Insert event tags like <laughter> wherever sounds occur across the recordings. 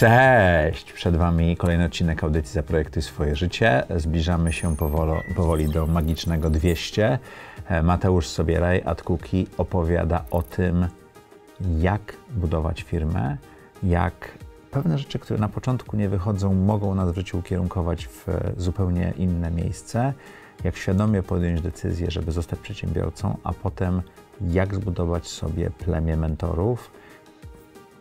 Cześć! Przed Wami kolejny odcinek audycji projekty swoje życie. Zbliżamy się powolo, powoli do magicznego 200. E, Mateusz Sobieraj, Atkuki opowiada o tym, jak budować firmę, jak pewne rzeczy, które na początku nie wychodzą, mogą nas w życiu ukierunkować w zupełnie inne miejsce, jak świadomie podjąć decyzję, żeby zostać przedsiębiorcą, a potem jak zbudować sobie plemię mentorów,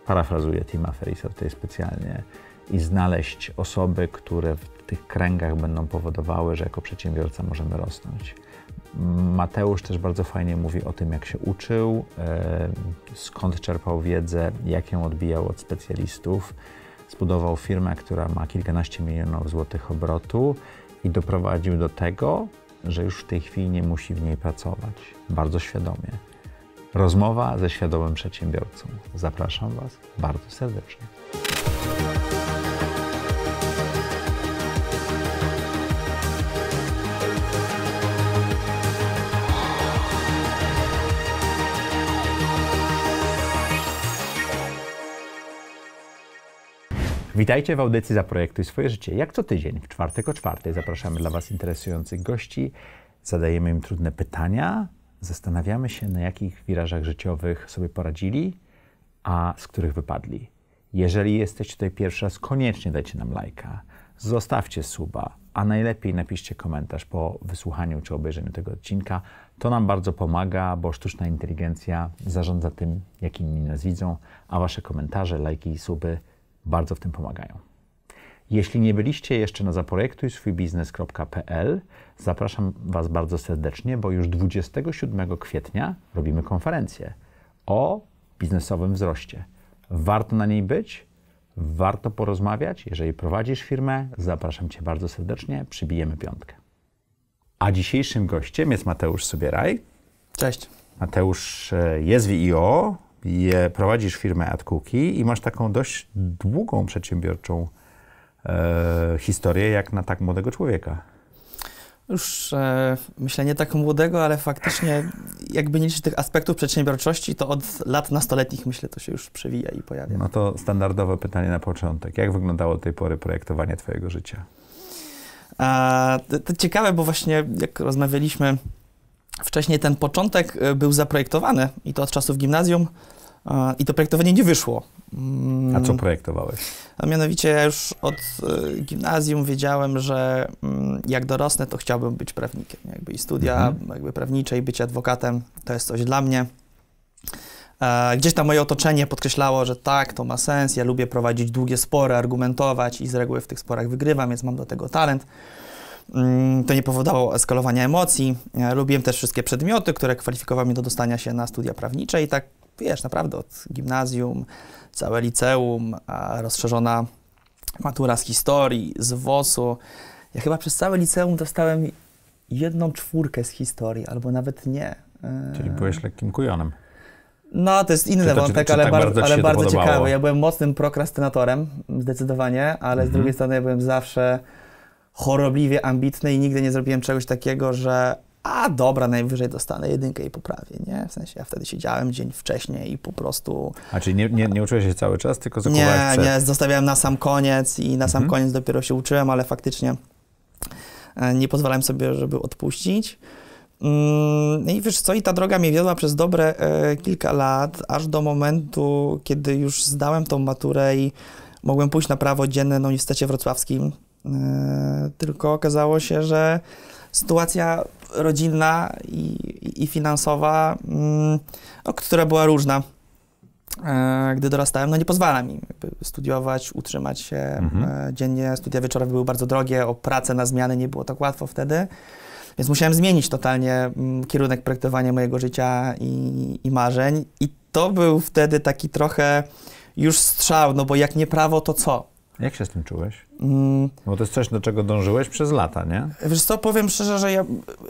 parafrazuję Tima Ferrisa tutaj specjalnie, i znaleźć osoby, które w tych kręgach będą powodowały, że jako przedsiębiorca możemy rosnąć. Mateusz też bardzo fajnie mówi o tym, jak się uczył, skąd czerpał wiedzę, jak ją odbijał od specjalistów. Zbudował firmę, która ma kilkanaście milionów złotych obrotu i doprowadził do tego, że już w tej chwili nie musi w niej pracować bardzo świadomie. Rozmowa ze świadomym przedsiębiorcą. Zapraszam Was bardzo serdecznie. Witajcie w audycji za Zaprojektuj swoje życie. Jak co tydzień, w czwartek o czwartej zapraszamy dla Was interesujących gości, zadajemy im trudne pytania, zastanawiamy się, na jakich wirażach życiowych sobie poradzili, a z których wypadli. Jeżeli jesteście tutaj pierwszy raz, koniecznie dajcie nam lajka, zostawcie suba, a najlepiej napiszcie komentarz po wysłuchaniu czy obejrzeniu tego odcinka. To nam bardzo pomaga, bo sztuczna inteligencja zarządza tym, jak inni nas widzą, a wasze komentarze, lajki i suby bardzo w tym pomagają. Jeśli nie byliście jeszcze na zaprojektujswójbiznes.pl, zapraszam Was bardzo serdecznie, bo już 27 kwietnia robimy konferencję o biznesowym wzroście. Warto na niej być, warto porozmawiać. Jeżeli prowadzisz firmę, zapraszam Cię bardzo serdecznie, przybijemy piątkę. A dzisiejszym gościem jest Mateusz Subieraj. Cześć. Mateusz e, jest IO, prowadzisz firmę AdCookie i masz taką dość długą przedsiębiorczą E, historię jak na tak młodego człowieka. Już e, myślę nie tak młodego, ale faktycznie jakby nie liczyć tych aspektów przedsiębiorczości, to od lat nastoletnich myślę to się już przewija i pojawia. No to standardowe pytanie na początek. Jak wyglądało do tej pory projektowanie Twojego życia? A, to, to ciekawe, bo właśnie jak rozmawialiśmy wcześniej, ten początek e, był zaprojektowany i to od czasów gimnazjum i to projektowanie nie wyszło. A co mm. projektowałeś? A mianowicie ja już od y, gimnazjum wiedziałem, że mm, jak dorosnę, to chciałbym być prawnikiem. Jakby I studia mhm. jakby prawnicze i być adwokatem to jest coś dla mnie. E, gdzieś tam moje otoczenie podkreślało, że tak, to ma sens, ja lubię prowadzić długie spory, argumentować i z reguły w tych sporach wygrywam, więc mam do tego talent. Mm, to nie powodowało eskalowania emocji. Lubiłem też wszystkie przedmioty, które kwalifikowały mnie do dostania się na studia prawnicze i tak wiesz, naprawdę od gimnazjum, całe liceum, rozszerzona matura z historii, z WOS-u. Ja chyba przez całe liceum dostałem jedną czwórkę z historii, albo nawet nie. Yy. Czyli byłeś lekkim kujonem. No, to jest inny czy to, wątek, tak, czy, czy ale, tak bar bardzo, ale bardzo ciekawy. Ja byłem mocnym prokrastynatorem, zdecydowanie, ale z mhm. drugiej strony ja byłem zawsze chorobliwie ambitny i nigdy nie zrobiłem czegoś takiego, że a dobra, najwyżej dostanę jedynkę i poprawię, nie? W sensie ja wtedy siedziałem dzień wcześniej i po prostu... A czyli nie, nie, nie uczyłeś się cały czas, tylko zakuwałeś Nie, nie, zostawiałem na sam koniec i na sam mhm. koniec dopiero się uczyłem, ale faktycznie e, nie pozwalałem sobie, żeby odpuścić. Mm, I wiesz co, i ta droga mnie wiodła przez dobre e, kilka lat, aż do momentu, kiedy już zdałem tą maturę i mogłem pójść na prawo dzienne na Uniwersytecie Wrocławskim. E, tylko okazało się, że sytuacja rodzinna i, i finansowa, mm, no, która była różna, e, gdy dorastałem, no nie pozwala mi studiować, utrzymać się mhm. E, dziennie. Studia wieczorowe były bardzo drogie, o pracę na zmiany nie było tak łatwo wtedy. Więc musiałem zmienić totalnie mm, kierunek projektowania mojego życia i, i marzeń. I to był wtedy taki trochę już strzał, no bo jak nie prawo, to co? Jak się z tym czułeś? Mm. Bo to jest coś, do czego dążyłeś przez lata, nie? Wiesz co, powiem szczerze, że ja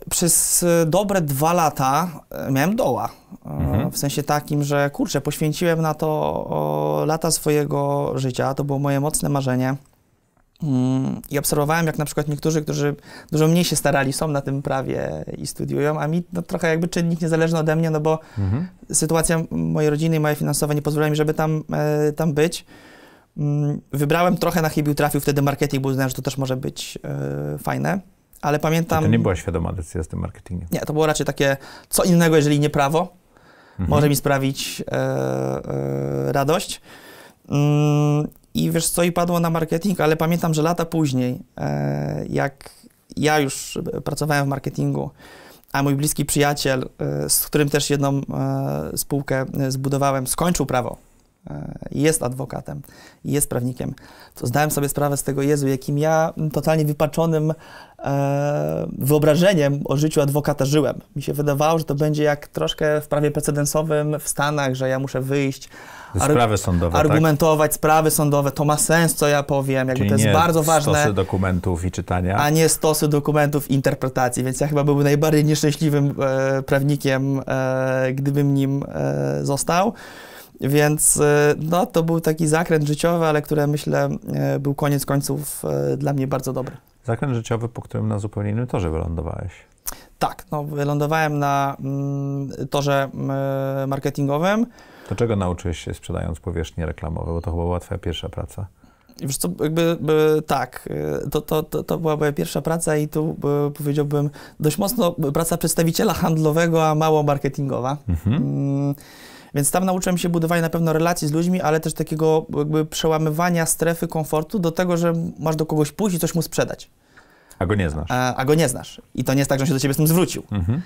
przez e, dobre dwa lata e, miałem doła. E, mhm. W sensie takim, że kurczę, poświęciłem na to lata swojego życia, to było moje mocne marzenie. Mm, I obserwowałem, jak na przykład niektórzy, którzy dużo mniej się starali, są na tym prawie i studiują, a mi no, trochę jakby czynnik niezależny ode mnie, no bo mhm. sytuacja mojej rodziny i moje finansowe nie pozwalały mi, żeby tam, tam być. Mm, wybrałem trochę na chybił, trafił wtedy marketing, bo uznałem, że to też może być yy, fajne, ale pamiętam... to nie była świadoma decyzja z tym marketingiem. Nie, to było raczej takie, co innego, jeżeli nie prawo, mhm. może mi sprawić yy, yy, radość. Mm, I wiesz co, i padło na marketing, ale pamiętam, że lata później, jak ja już pracowałem w marketingu, a mój bliski przyjaciel, z którym też jedną spółkę zbudowałem, skończył prawo E, jest adwokatem, jest prawnikiem, to zdałem sobie sprawę z tego, Jezu, jakim ja totalnie wypaczonym e, wyobrażeniem o życiu adwokata żyłem. Mi się wydawało, że to będzie jak troszkę w prawie precedensowym w Stanach, że ja muszę wyjść, sprawy sądowe, tak? argumentować tak? sprawy sądowe, to ma sens, co ja powiem, jakby Czyli to jest bardzo ważne. stosy dokumentów i czytania. A nie stosy dokumentów interpretacji, więc ja chyba byłbym najbardziej nieszczęśliwym e, prawnikiem, e, gdybym nim e, został. Więc e, no, to był taki zakręt życiowy, ale który myślę e, był koniec końców e, dla mnie bardzo dobry. Zakręt życiowy, po którym na zupełnie innym torze wylądowałeś. Tak, no, wylądowałem na mm, torze marketingowym. To czego nauczyłeś się sprzedając powierzchnie reklamowe? Bo to chyba była twoja pierwsza praca. Wiesz co, jakby tak, y, to, to, to, to była moja pierwsza praca i tu y, powiedziałbym dość mocno praca przedstawiciela handlowego, a mało marketingowa. Mhm. Mm. Więc tam nauczyłem się budowania na pewno relacji z ludźmi, ale też takiego jakby przełamywania strefy komfortu do tego, że masz do kogoś pójść i coś mu sprzedać. A go nie znasz. A, e, a go nie znasz. I to nie jest tak, że on się do ciebie z tym zwrócił. Mhm.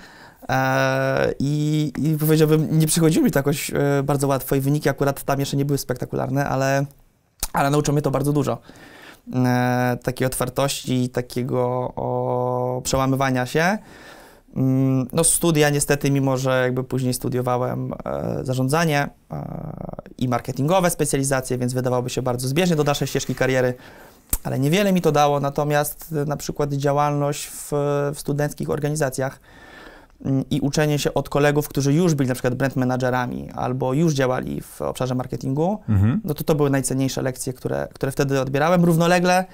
E, I, I powiedziałbym, nie przychodziło mi to jakoś e, bardzo łatwo i wyniki akurat tam jeszcze nie były spektakularne, ale ale nauczyło mnie to bardzo dużo. E, takiej otwartości, takiego o, przełamywania się. Mm, no studia niestety, mimo że jakby później studiowałem e, zarządzanie e, i marketingowe specjalizacje, więc wydawałoby się bardzo zbieżne do dalszej ścieżki kariery, ale niewiele mi to dało, natomiast e, na przykład działalność w, w studenckich organizacjach Mm, i uczenie się od kolegów, którzy już byli na przykład brand managerami albo już działali w obszarze marketingu, mhm. no to to były najcenniejsze lekcje, które, które wtedy odbierałem. Równolegle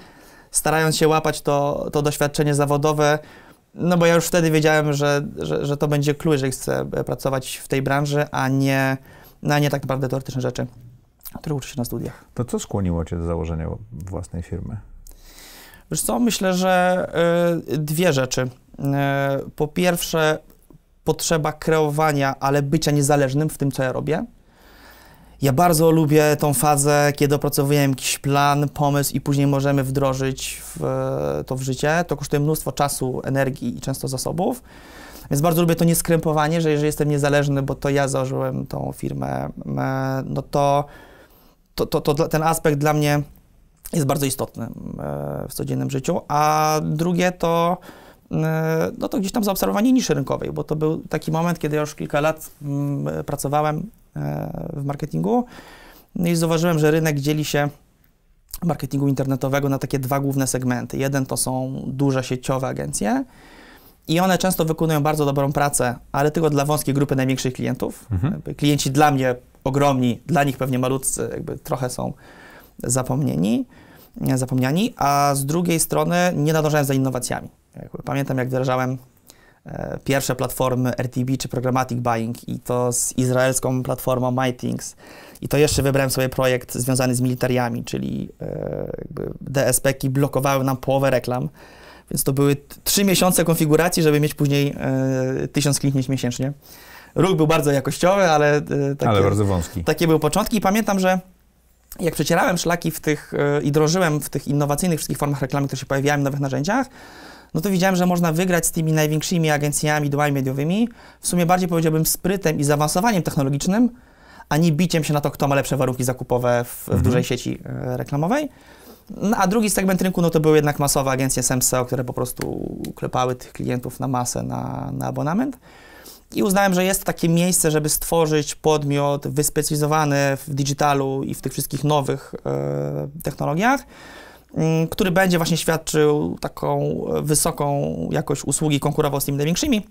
starając się łapać to, to doświadczenie zawodowe, no bo ja już wtedy wiedziałem, że, że, że to będzie klucz, jeżeli chcę e, pracować w tej branży, a nie, no, a nie tak naprawdę teoretyczne rzeczy, które uczy się na studiach. To co skłoniło Cię do założenia własnej firmy? Wiesz co, myślę, że y, dwie rzeczy. E, po pierwsze, potrzeba kreowania, ale bycia niezależnym w tym, co ja robię. Ja bardzo lubię tą fazę, kiedy opracowujemy jakiś plan, pomysł i później możemy wdrożyć w, e, to w życie. To kosztuje mnóstwo czasu, energii i często zasobów. Więc bardzo lubię to nieskrępowanie, że jeżeli jestem niezależny, bo to ja założyłem tą firmę, e, no to, to, to, to ten aspekt dla mnie jest bardzo istotny e, w codziennym życiu. A drugie to E, no to gdzieś tam zaobserwowanie niszy rynkowej, bo to był taki moment, kiedy ja już kilka lat mm, e, pracowałem e, w marketingu i zauważyłem, że rynek dzieli się marketingu internetowego na takie dwa główne segmenty. Jeden to są duże sieciowe agencje i one często wykonują bardzo dobrą pracę, ale tylko dla wąskiej grupy największych klientów. Mhm. Klienci dla mnie ogromni, dla nich pewnie malutcy, jakby trochę są zapomnieni, zapomniani, a z drugiej strony nie nadążają za innowacjami. Pamiętam, jak wdrażałem e, pierwsze platformy RTB czy Programmatic Buying i to z izraelską platformą MyThings. I to jeszcze wybrałem sobie projekt związany z militariami, czyli e, DSP-ki blokowały nam połowę reklam, więc to były trzy miesiące konfiguracji, żeby mieć później e, tysiąc kliknięć miesięcznie. Ruch był bardzo jakościowy, ale, takie, ale bardzo wąski. Takie były początki i pamiętam, że jak przecierałem szlaki w tych i drożyłem w tych innowacyjnych wszystkich formach reklamy, które się pojawiały w nowych narzędziach, no to widziałem, że można wygrać z tymi największymi agencjami, domami mediowymi, w sumie bardziej powiedziałbym sprytem i zaawansowaniem technologicznym, a nie biciem się na to, kto ma lepsze warunki zakupowe w, w mhm. dużej sieci e, reklamowej. No, a drugi segment rynku no, to były jednak masowe agencje SMSO, które po prostu klepały tych klientów na masę, na, na abonament. I uznałem, że jest takie miejsce, żeby stworzyć podmiot wyspecjalizowany w digitalu i w tych wszystkich nowych e, technologiach, Mm, który będzie właśnie świadczył taką e, wysoką jakość usługi, konkurował z tymi największymi,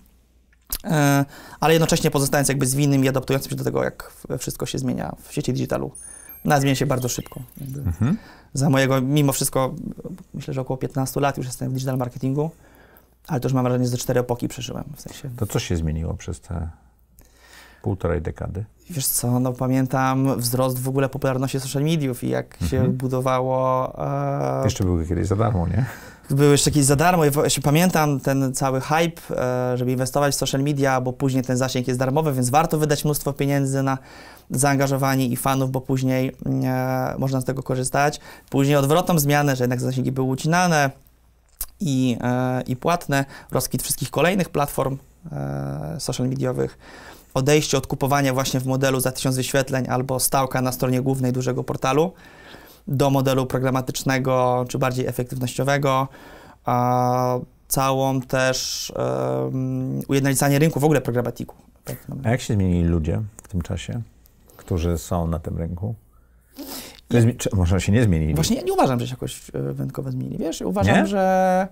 e, ale jednocześnie pozostając jakby zwinnym i adaptującym się do tego, jak wszystko się zmienia w sieci digitalu. na no, zmienia się bardzo szybko. Mhm. Za mojego, mimo wszystko, myślę, że około 15 lat już jestem w digital marketingu, ale to już mam wrażenie, że ze cztery epoki przeżyłem. W sensie. To co się zmieniło przez te Półtorej dekady. Wiesz co, no pamiętam wzrost w ogóle popularności social mediów i jak mhm. się budowało... E... Jeszcze były kiedyś za darmo, nie? Były jeszcze kiedyś za darmo. Ja się pamiętam ten cały hype, e, żeby inwestować w social media, bo później ten zasięg jest darmowy, więc warto wydać mnóstwo pieniędzy na zaangażowanie i fanów, bo później e, można z tego korzystać. Później odwrotną zmianę, że jednak zasięgi były ucinane i, e, i płatne. Rozkit wszystkich kolejnych platform e, social mediowych odejście od kupowania właśnie w modelu za 1000 wyświetleń albo stałka na stronie głównej dużego portalu do modelu programatycznego czy bardziej efektywnościowego. A całą też um, ujednolicanie rynku w ogóle programatiku. Tak A jak się zmienili ludzie w tym czasie, którzy są na tym rynku? Czy, czy może się nie zmienili? Właśnie ja nie uważam, że się jakoś e, wyjątkowo zmienili, wiesz? Uważam, nie? że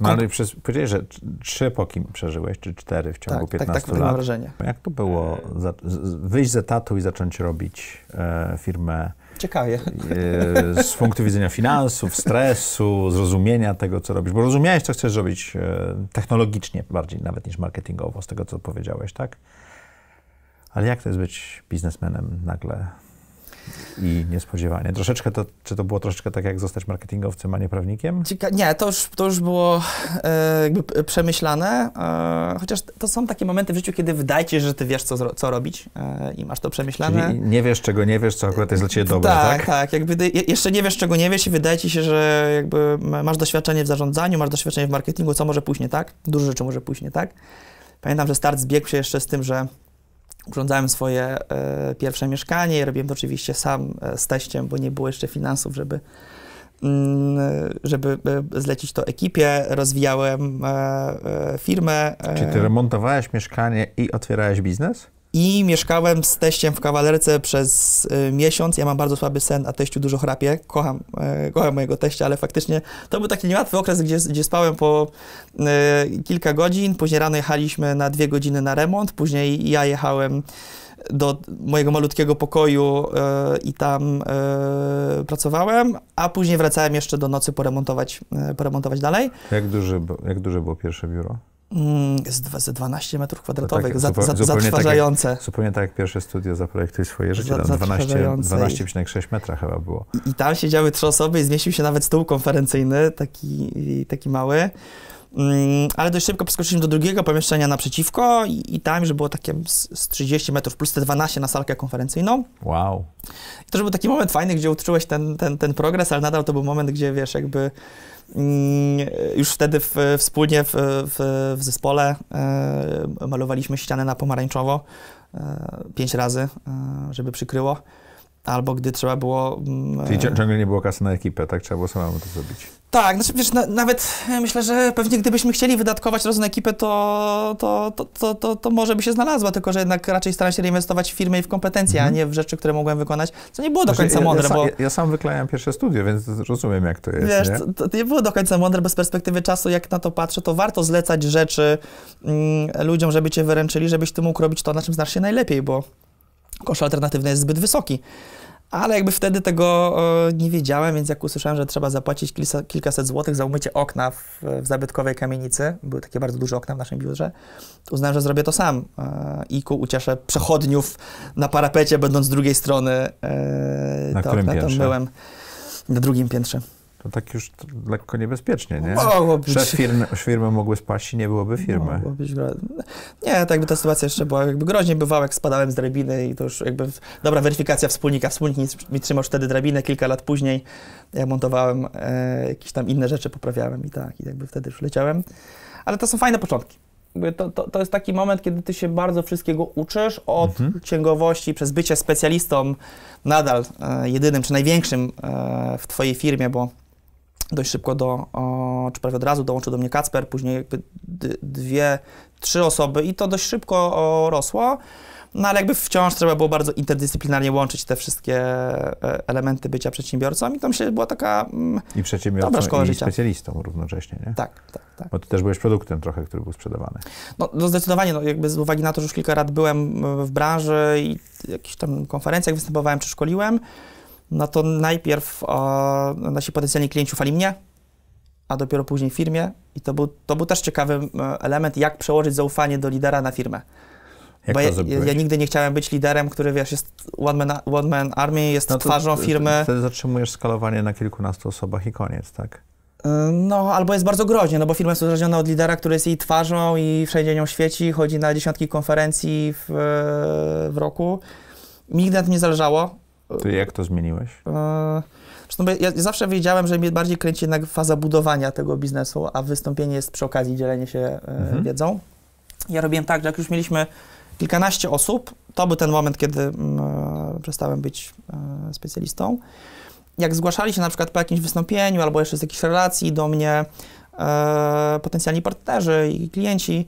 Skąd? No ale przez, powiedziałeś, że trzy epoki przeżyłeś, czy cztery w ciągu tak, 15 tak, tak, lat. Tak, wrażenie. Jak to było e, za, wyjść z etatu i zacząć robić e, firmę? Ciekawie. E, z punktu widzenia finansów, stresu, zrozumienia tego, co robisz. Bo rozumiałeś, co chcesz robić e, technologicznie bardziej nawet niż marketingowo, z tego, co powiedziałeś, tak? Ale jak to jest być biznesmenem nagle i niespodziewanie. Troszeczkę to, czy to było troszeczkę tak, jak zostać marketingowcem, a nie prawnikiem? Cieka nie, to już, to już było e, jakby przemyślane, e, chociaż to są takie momenty w życiu, kiedy wydaje ci się, że ty wiesz, co, co robić e, i masz to przemyślane. Czyli nie wiesz, czego nie wiesz, co akurat jest dla ciebie dobre, tak? Tak, tak. Jakby jeszcze nie wiesz, czego nie wiesz i wydaje ci się, że jakby masz doświadczenie w zarządzaniu, masz doświadczenie w marketingu, co może później, tak? Dużo rzeczy może później, tak? Pamiętam, że start zbiegł się jeszcze z tym, że urządzałem swoje e, pierwsze mieszkanie. Robiłem to oczywiście sam e, z teściem, bo nie było jeszcze finansów, żeby, mm, żeby e, zlecić to ekipie. Rozwijałem firmę. Czy ty remontowałeś mieszkanie i otwierałeś biznes? I mieszkałem z teściem w kawalerce przez y, miesiąc. Ja mam bardzo słaby sen, a teściu dużo chrapie. Kocham, e, kocham mojego teścia, ale faktycznie to był taki niełatwy okres, gdzie, gdzie spałem po e, kilka godzin. Później rano jechaliśmy na dwie godziny na remont. Później ja jechałem do mojego malutkiego pokoju e, i tam pracowałem, a później wracałem jeszcze do nocy poremontować, poremontować dalej. Jak duże, jak duże było pierwsze biuro? Mm, z 12 metrów kwadratowych, no tak, za, za, zatrważające. Tak jak, zupełnie tak jak pierwsze studio Zaprojektuj swoje życie, za, 12,6 metra chyba było. I, I, tam siedziały trzy osoby i zmieścił się nawet stół konferencyjny, taki, taki mały. Mm, ale dość szybko przeskoczyliśmy do drugiego pomieszczenia naprzeciwko i, i tam już było takie z, z 30 metrów plus te 12 na salkę konferencyjną. Wow. I to już był taki moment fajny, gdzie uczułeś ten, ten, ten progres, ale nadal to był moment, gdzie wiesz, jakby Mm, już wtedy w, wspólnie w, w, w zespole e, malowaliśmy ścianę na pomarańczowo e, pięć razy, e, żeby przykryło albo gdy trzeba było... Mm, Czyli ciągle e, nie było kasy na ekipę, tak? Trzeba było samemu to zrobić. Tak, znaczy wiesz, na, nawet e, myślę, że pewnie gdybyśmy chcieli wydatkować rozum na ekipę, to, to, to, to, to, to, może by się znalazła, tylko że jednak raczej staram się reinwestować w firmę i w kompetencje, mm -hmm. a mhm. nie w rzeczy, które mogłem wykonać, co nie było do znaczy, końca mądre, ja, ja Sam, ja, ja, sam wyklejam pierwsze studio, więc rozumiem, jak to jest, Wiesz, nie? To, to, nie było do końca mądre, bo z perspektywy czasu, jak na to patrzę, to warto zlecać rzeczy mm, ludziom, żeby cię wyręczyli, żebyś ty mógł robić to, na czym znasz się najlepiej, bo koszt alternatywny jest zbyt wysoki. Ale jakby wtedy tego e, nie wiedziałem, więc jak usłyszałem, że trzeba zapłacić kilkaset złotych za umycie okna w, w, zabytkowej kamienicy, były takie bardzo duże okna w naszym biurze, uznałem, że zrobię to sam e, i ku ucieszę przechodniów na parapecie, będąc z drugiej strony e, na to, którym na byłem na drugim piętrze. To no tak już to lekko niebezpiecznie, nie? Mogło być. Przez firmy, firmy mogły spaść i nie byłoby firmy. Mogło być. Nie, tak by ta sytuacja jeszcze była jakby groźnie bywała, jak spadałem z drabiny i to już jakby dobra weryfikacja wspólnika. Wspólnik mi trzymał wtedy drabinę kilka lat później. Ja montowałem e, jakieś tam inne rzeczy, poprawiałem i tak, i jakby wtedy już leciałem. Ale to są fajne początki. To, to, to jest taki moment, kiedy ty się bardzo wszystkiego uczysz, od mhm. księgowości przez bycie specjalistą nadal e, jedynym czy największym e, w twojej firmie, bo dość szybko do, czy prawie od razu dołączył do mnie Kacper, później jakby dwie, trzy osoby i to dość szybko rosło. No ale jakby wciąż trzeba było bardzo interdyscyplinarnie łączyć te wszystkie e, elementy bycia przedsiębiorcą i to myślę, że była taka mm, I przedsiębiorcą dobra szkoła i życia. specjalistą równocześnie, nie? Tak, tak, tak. Bo ty też byłeś produktem trochę, który był sprzedawany. No, no zdecydowanie, no, jakby z uwagi na to, że już kilka lat byłem e, w branży i jakichś tam konferencjach występowałem czy szkoliłem, no to najpierw nasi potencjalni klienci ufali mnie, a dopiero później firmie. I to był, to był też ciekawy e, element, jak przełożyć zaufanie do lidera na firmę. Jak Bo ja, ja, nigdy nie chciałem być liderem, który wiesz, jest one man, one man army, jest no to, twarzą firmy. Wtedy zatrzymujesz skalowanie na kilkunastu osobach i koniec, tak? E, no, albo jest bardzo groźnie, no bo firma jest uzależniona od lidera, który jest jej twarzą i wszędzie nią świeci, chodzi na dziesiątki konferencji w, e, w roku. Mi nigdy na tym nie zależało. Ty jak to zmieniłeś? E, no, ja zawsze wiedziałem, że mnie bardziej kręci jednak faza budowania tego biznesu, a wystąpienie jest przy okazji dzielenie się e, mhm. wiedzą. Ja robiłem tak, że jak już mieliśmy kilkanaście osób, to był ten moment, kiedy mm, e, przestałem być specjalistą. Jak zgłaszali się na przykład po jakimś wystąpieniu albo jeszcze z jakichś relacji do mnie potencjalni partnerzy i klienci,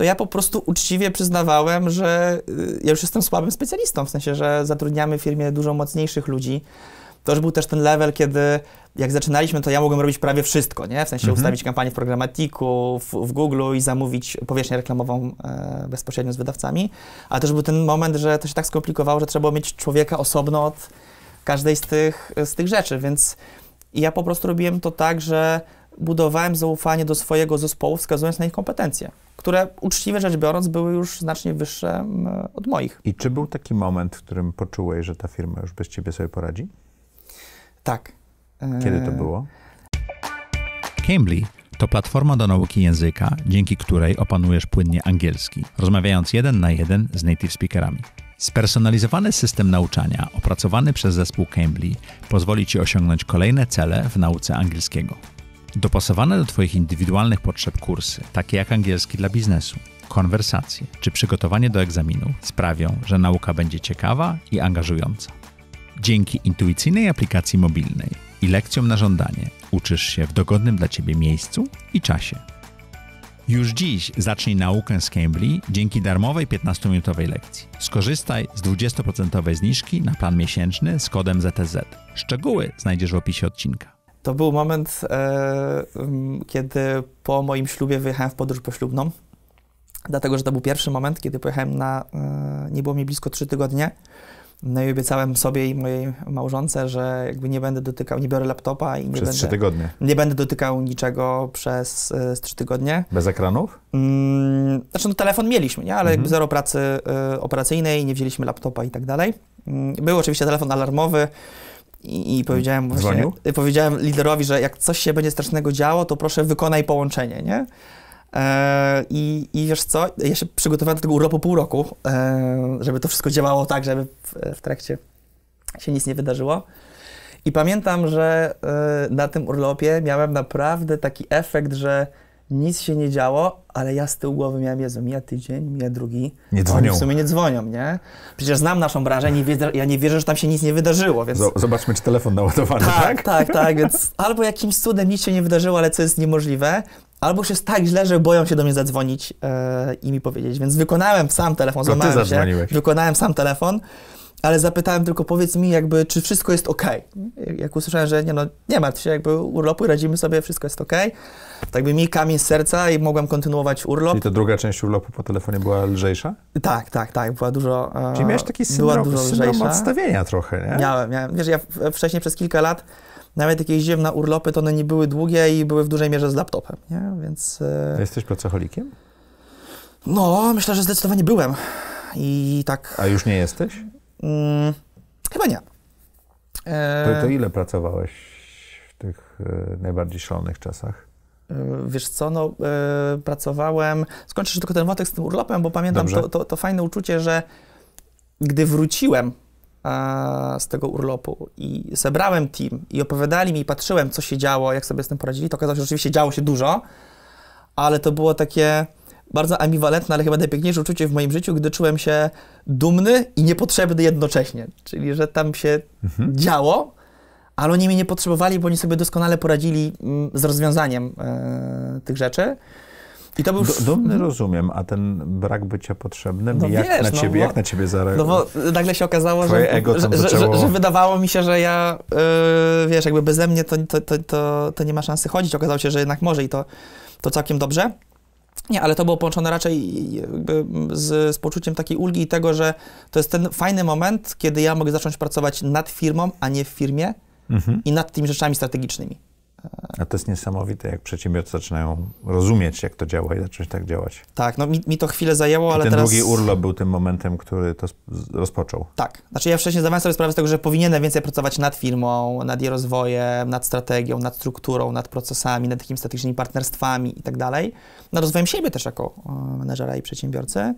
to ja po prostu uczciwie przyznawałem, że y, ja już jestem słabym specjalistą, w sensie, że zatrudniamy w firmie dużo mocniejszych ludzi. To już był też ten level, kiedy jak zaczynaliśmy, to ja mogłem robić prawie wszystko, nie? W sensie mhm. ustawić kampanię w programatiku, w, w Google i zamówić powierzchnię reklamową e, bezpośrednio z wydawcami. Ale też był ten moment, że to się tak skomplikowało, że trzeba było mieć człowieka osobno od każdej z tych, z tych rzeczy, więc ja po prostu robiłem to tak, że budowałem zaufanie do swojego zespołu, wskazując na ich kompetencje, które uczciwie rzecz biorąc były już znacznie wyższe od moich. I czy był taki moment, w którym poczułeś, że ta firma już bez ciebie sobie poradzi? Tak. Kiedy e, to było? Cambly to platforma do nauki języka, dzięki której opanujesz płynnie angielski, rozmawiając jeden na jeden z native speakerami. Spersonalizowany system nauczania opracowany przez zespół Cambly pozwoli Ci osiągnąć kolejne cele w nauce angielskiego. Dopasowane do Twoich indywidualnych potrzeb kursy, takie jak angielski dla biznesu, konwersacje czy przygotowanie do egzaminu sprawią, że nauka będzie ciekawa i angażująca. Dzięki intuicyjnej aplikacji mobilnej i lekcjom na żądanie uczysz się w dogodnym dla Ciebie miejscu i czasie. Już dziś zacznij naukę z Cambly dzięki darmowej 15-minutowej lekcji. Skorzystaj z 20% zniżki na plan miesięczny z kodem ZTZ. Szczegóły znajdziesz w opisie odcinka. To był moment, e, kiedy po moim ślubie wyjechałem w podróż poślubną, dlatego że to był pierwszy moment, kiedy pojechałem na, e, nie było mi blisko trzy tygodnie, no i obiecałem sobie i mojej małżonce, że jakby nie będę dotykał, nie biorę laptopa i nie przez będę... trzy tygodnie. Nie będę dotykał niczego przez e, trzy tygodnie. Bez ekranów? Mm, znaczy, no, telefon mieliśmy, nie? Ale mhm. jakby zero pracy e, operacyjnej, nie wzięliśmy laptopa i tak dalej. Mm, był oczywiście telefon alarmowy, i, i powiedziałem właśnie, powiedziałem liderowi, że jak coś się będzie strasznego działo, to proszę wykonaj połączenie, nie? E, I, I wiesz co, ja się przygotowałem do tego urlopu pół roku, e, żeby to wszystko działało tak, żeby w, w trakcie się nic nie wydarzyło. I pamiętam, że e, na tym urlopie miałem naprawdę taki efekt, że nic się nie działo, ale ja z tyłu głowy miałem, Jezu, mija tydzień, mija drugi. Nie dzwonią. W sumie nie dzwonią, nie? Przecież znam naszą branżę, nie wierzę, ja nie wierzę, że tam się nic nie wydarzyło, więc... Zobaczmy, czy telefon naładowany, tak? Tak, tak, tak, więc albo jakimś cudem nic się nie wydarzyło, ale co jest niemożliwe, albo się jest tak źle, że boją się do mnie zadzwonić yy, i mi powiedzieć, więc wykonałem sam telefon, złamałem się, wykonałem sam telefon, ale zapytałem tylko, powiedz mi, jakby, czy wszystko jest ok. Jak usłyszałem, że nie, no, nie martw się, jakby urlopu, radzimy sobie, wszystko jest ok. Tak by mi kamień z serca i mogłem kontynuować urlop. I ta druga część urlopu po telefonie była lżejsza? Tak, tak, tak, była dużo e, Czyli miałeś taki syndrom, była odstawienia trochę, nie? Miałem, miałem. Wiesz, ja e, wcześniej przez kilka lat nawet jakieś jeździłem urlopy, to one nie były długie i były w dużej mierze z laptopem, nie? Więc... E, A Jesteś pracocholikiem? No, myślę, że zdecydowanie byłem. I tak... A już nie jesteś? Hmm, chyba nie. E... To, to, e, ile pracowałeś w tych e, najbardziej szalonych czasach? E, wiesz co, no, pracowałem, skończę tylko ten wątek z tym urlopem, bo pamiętam to, to, to, fajne uczucie, że gdy wróciłem z tego urlopu i zebrałem team i opowiadali mi, patrzyłem, co się działo, jak sobie z tym poradzili, to okazało się, że rzeczywiście działo się dużo, ale to było takie bardzo ambiwalentne, ale chyba najpiękniejsze uczucie w moim życiu, gdy czułem się dumny i niepotrzebny jednocześnie. Czyli, że tam się mhm. działo, ale oni mnie nie potrzebowali, bo oni sobie doskonale poradzili mm, z rozwiązaniem e, tych rzeczy. I to był już... Dumny mhm. rozumiem, a ten brak bycia potrzebnym, no jak, wiesz, na no, ciebie, no bo, jak na ciebie zareagował? No bo nagle się okazało, że, ego że, zaczęło... że, że, wydawało mi się, że ja, yy, wiesz, jakby beze mnie to, to, to, to, to nie ma szansy chodzić. Okazało się, że jednak może i to, to całkiem dobrze. Nie, ale to było połączone raczej z, z, poczuciem takiej ulgi i tego, że to jest ten fajny moment, kiedy ja mogę zacząć pracować nad firmą, a nie w firmie mhm. i nad tymi rzeczami strategicznymi. A to jest niesamowite, jak przedsiębiorcy zaczynają rozumieć, jak to działa i zacząć tak działać. Tak, no mi, mi to chwilę zajęło, I ale ten teraz... długi urlop był tym momentem, który to rozpoczął. Tak. Znaczy ja wcześniej zdawałem sobie sprawę z tego, że powinienem więcej pracować nad firmą, nad jej rozwojem, nad strategią, nad strukturą, nad procesami, nad takimi strategicznymi partnerstwami i tak dalej. Nad rozwojem siebie też jako e, menedżera i przedsiębiorcy.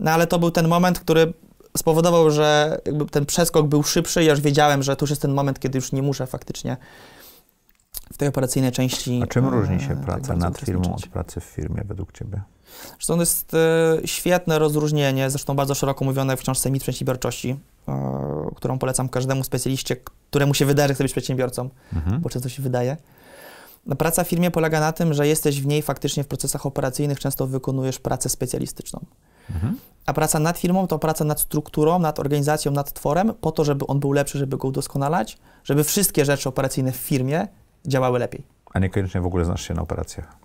No ale to był ten moment, który spowodował, że ten przeskok był szybszy. Ja już wiedziałem, że to już jest ten moment, kiedy już nie muszę faktycznie tej operacyjnej części. A czym e, różni się praca nad firmą od pracy w firmie według Ciebie? Zresztą to jest e, świetne rozróżnienie, zresztą bardzo szeroko mówione w książce Mit Przedsiębiorczości, e, którą polecam każdemu specjaliście, któremu się wydaje, że chce być przedsiębiorcą, mhm. bo często się wydaje. No, praca w firmie polega na tym, że jesteś w niej faktycznie w procesach operacyjnych, często wykonujesz pracę specjalistyczną. Mhm. A praca nad firmą to praca nad strukturą, nad organizacją, nad tworem, po to, żeby on był lepszy, żeby go udoskonalać, żeby wszystkie rzeczy operacyjne w firmie działały lepiej. A niekoniecznie w ogóle znasz się na operacjach.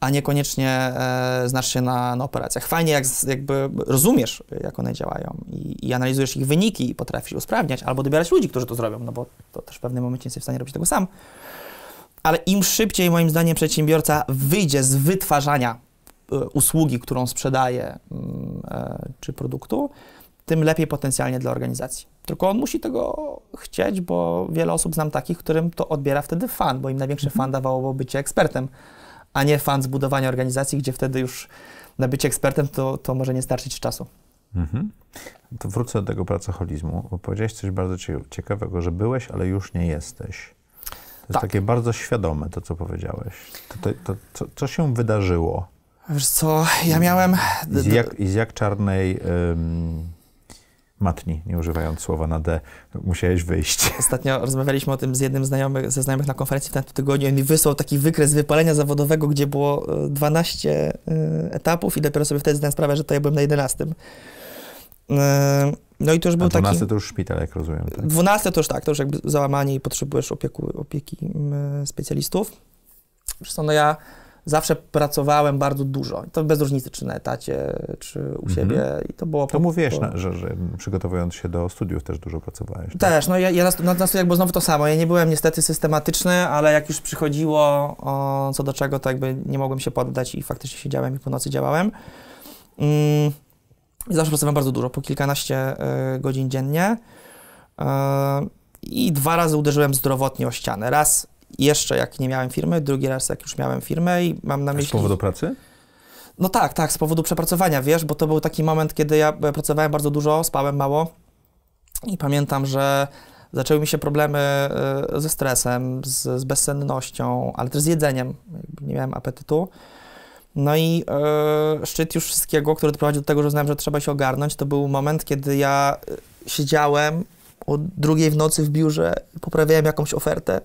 A niekoniecznie e, znasz się na, na, operacjach. Fajnie, jak jakby rozumiesz, jak one działają i, i analizujesz ich wyniki i potrafisz usprawniać albo dobierać ludzi, którzy to zrobią, no bo to też w pewnym momencie nie jesteś w stanie robić tego sam. Ale im szybciej, moim zdaniem, przedsiębiorca wyjdzie z wytwarzania e, usługi, którą sprzedaje, mm, e, czy produktu, tym lepiej potencjalnie dla organizacji. Tylko on musi tego chcieć, bo wiele osób znam takich, którym to odbiera wtedy fan, bo im największy fan mhm. dawało bycie ekspertem, a nie fan zbudowania organizacji, gdzie wtedy już na bycie ekspertem to, to może nie starczyć czasu. Mhm. To wrócę do tego pracoholizmu. Bo powiedziałeś coś bardzo ciekawego, że byłeś, ale już nie jesteś. To tak. jest takie bardzo świadome, to co powiedziałeś. To, to, to, co, co się wydarzyło? Wiesz co, ja miałem... I z jak, i z jak czarnej matni, nie używając słowa na D, musiałeś wyjść. <laughs> Ostatnio rozmawialiśmy o tym z jednym ze znajomych na konferencji w tym tygodniu i mi wysłał taki wykres wypalenia zawodowego, gdzie było 12 e, e, etapów i dopiero sobie wtedy zdałem sprawę, że to ja byłem na 11. E, no i to już był 12 taki... 12 to już szpital, jak rozumiem. Tak? 12 to już tak, to już jakby załamanie i potrzebujesz opieku, opieki specjalistów. Zresztą no ja zawsze pracowałem bardzo dużo. to bez różnicy, czy na etacie, czy u mhm. siebie. Mm-hmm. I to było... To po, mówiłeś, po... że, że, przygotowując się do studiów też dużo pracowałeś. Tak? Też, no ja, ja na, na studiach było znowu to samo. Ja nie byłem niestety systematyczny, ale jak już przychodziło o, co do czego, to jakby nie mogłem się poddać i faktycznie siedziałem i po nocy działałem. Mm. Zawsze pracowałem bardzo dużo, po kilkanaście y, godzin dziennie. Y, I dwa razy uderzyłem zdrowotnie o ścianę. Raz jeszcze jak nie miałem firmy, drugi raz jak już miałem firmę i mam na myśli... Z powodu pracy? No tak, tak, z powodu przepracowania, wiesz, bo to był taki moment, kiedy ja pracowałem bardzo dużo, spałem mało i pamiętam, że zaczęły mi się problemy e, ze stresem, z, z bezsennością, ale też z jedzeniem, nie miałem apetytu. No i e, szczyt już wszystkiego, który doprowadził do tego, że znam że trzeba się ogarnąć, to był moment, kiedy ja e, siedziałem o drugiej w nocy w biurze, poprawiałem jakąś ofertę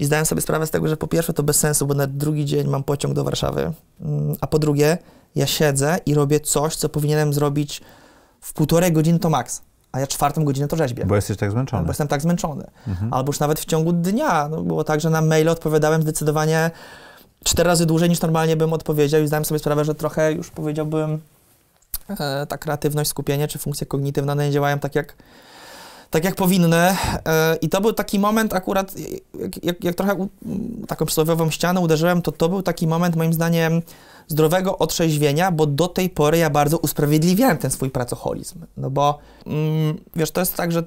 i zdałem sobie sprawę z tego, że po pierwsze to bez sensu, bo na drugi dzień mam pociąg do Warszawy, mm, a po drugie ja siedzę i robię coś, co powinienem zrobić w półtorej godziny to maks a ja czwartą godzinę to rzeźbię. Bo jesteś tak zmęczony. Bo jestem tak zmęczony. Mhm. Albo już nawet w ciągu dnia. No, było tak, że na maile odpowiadałem zdecydowanie cztery razy dłużej niż normalnie bym odpowiedział i zdałem sobie sprawę, że trochę już powiedziałbym e, ta kreatywność, skupienie czy funkcje kognitywne nie działają tak jak tak jak powinny. E, I to był taki moment akurat, jak, jak, jak trochę u, taką przysłowiową ścianę uderzyłem, to to był taki moment moim zdaniem zdrowego otrzeźwienia, bo do tej pory ja bardzo usprawiedliwiałem ten swój pracoholizm. No bo mm, wiesz, to jest tak, że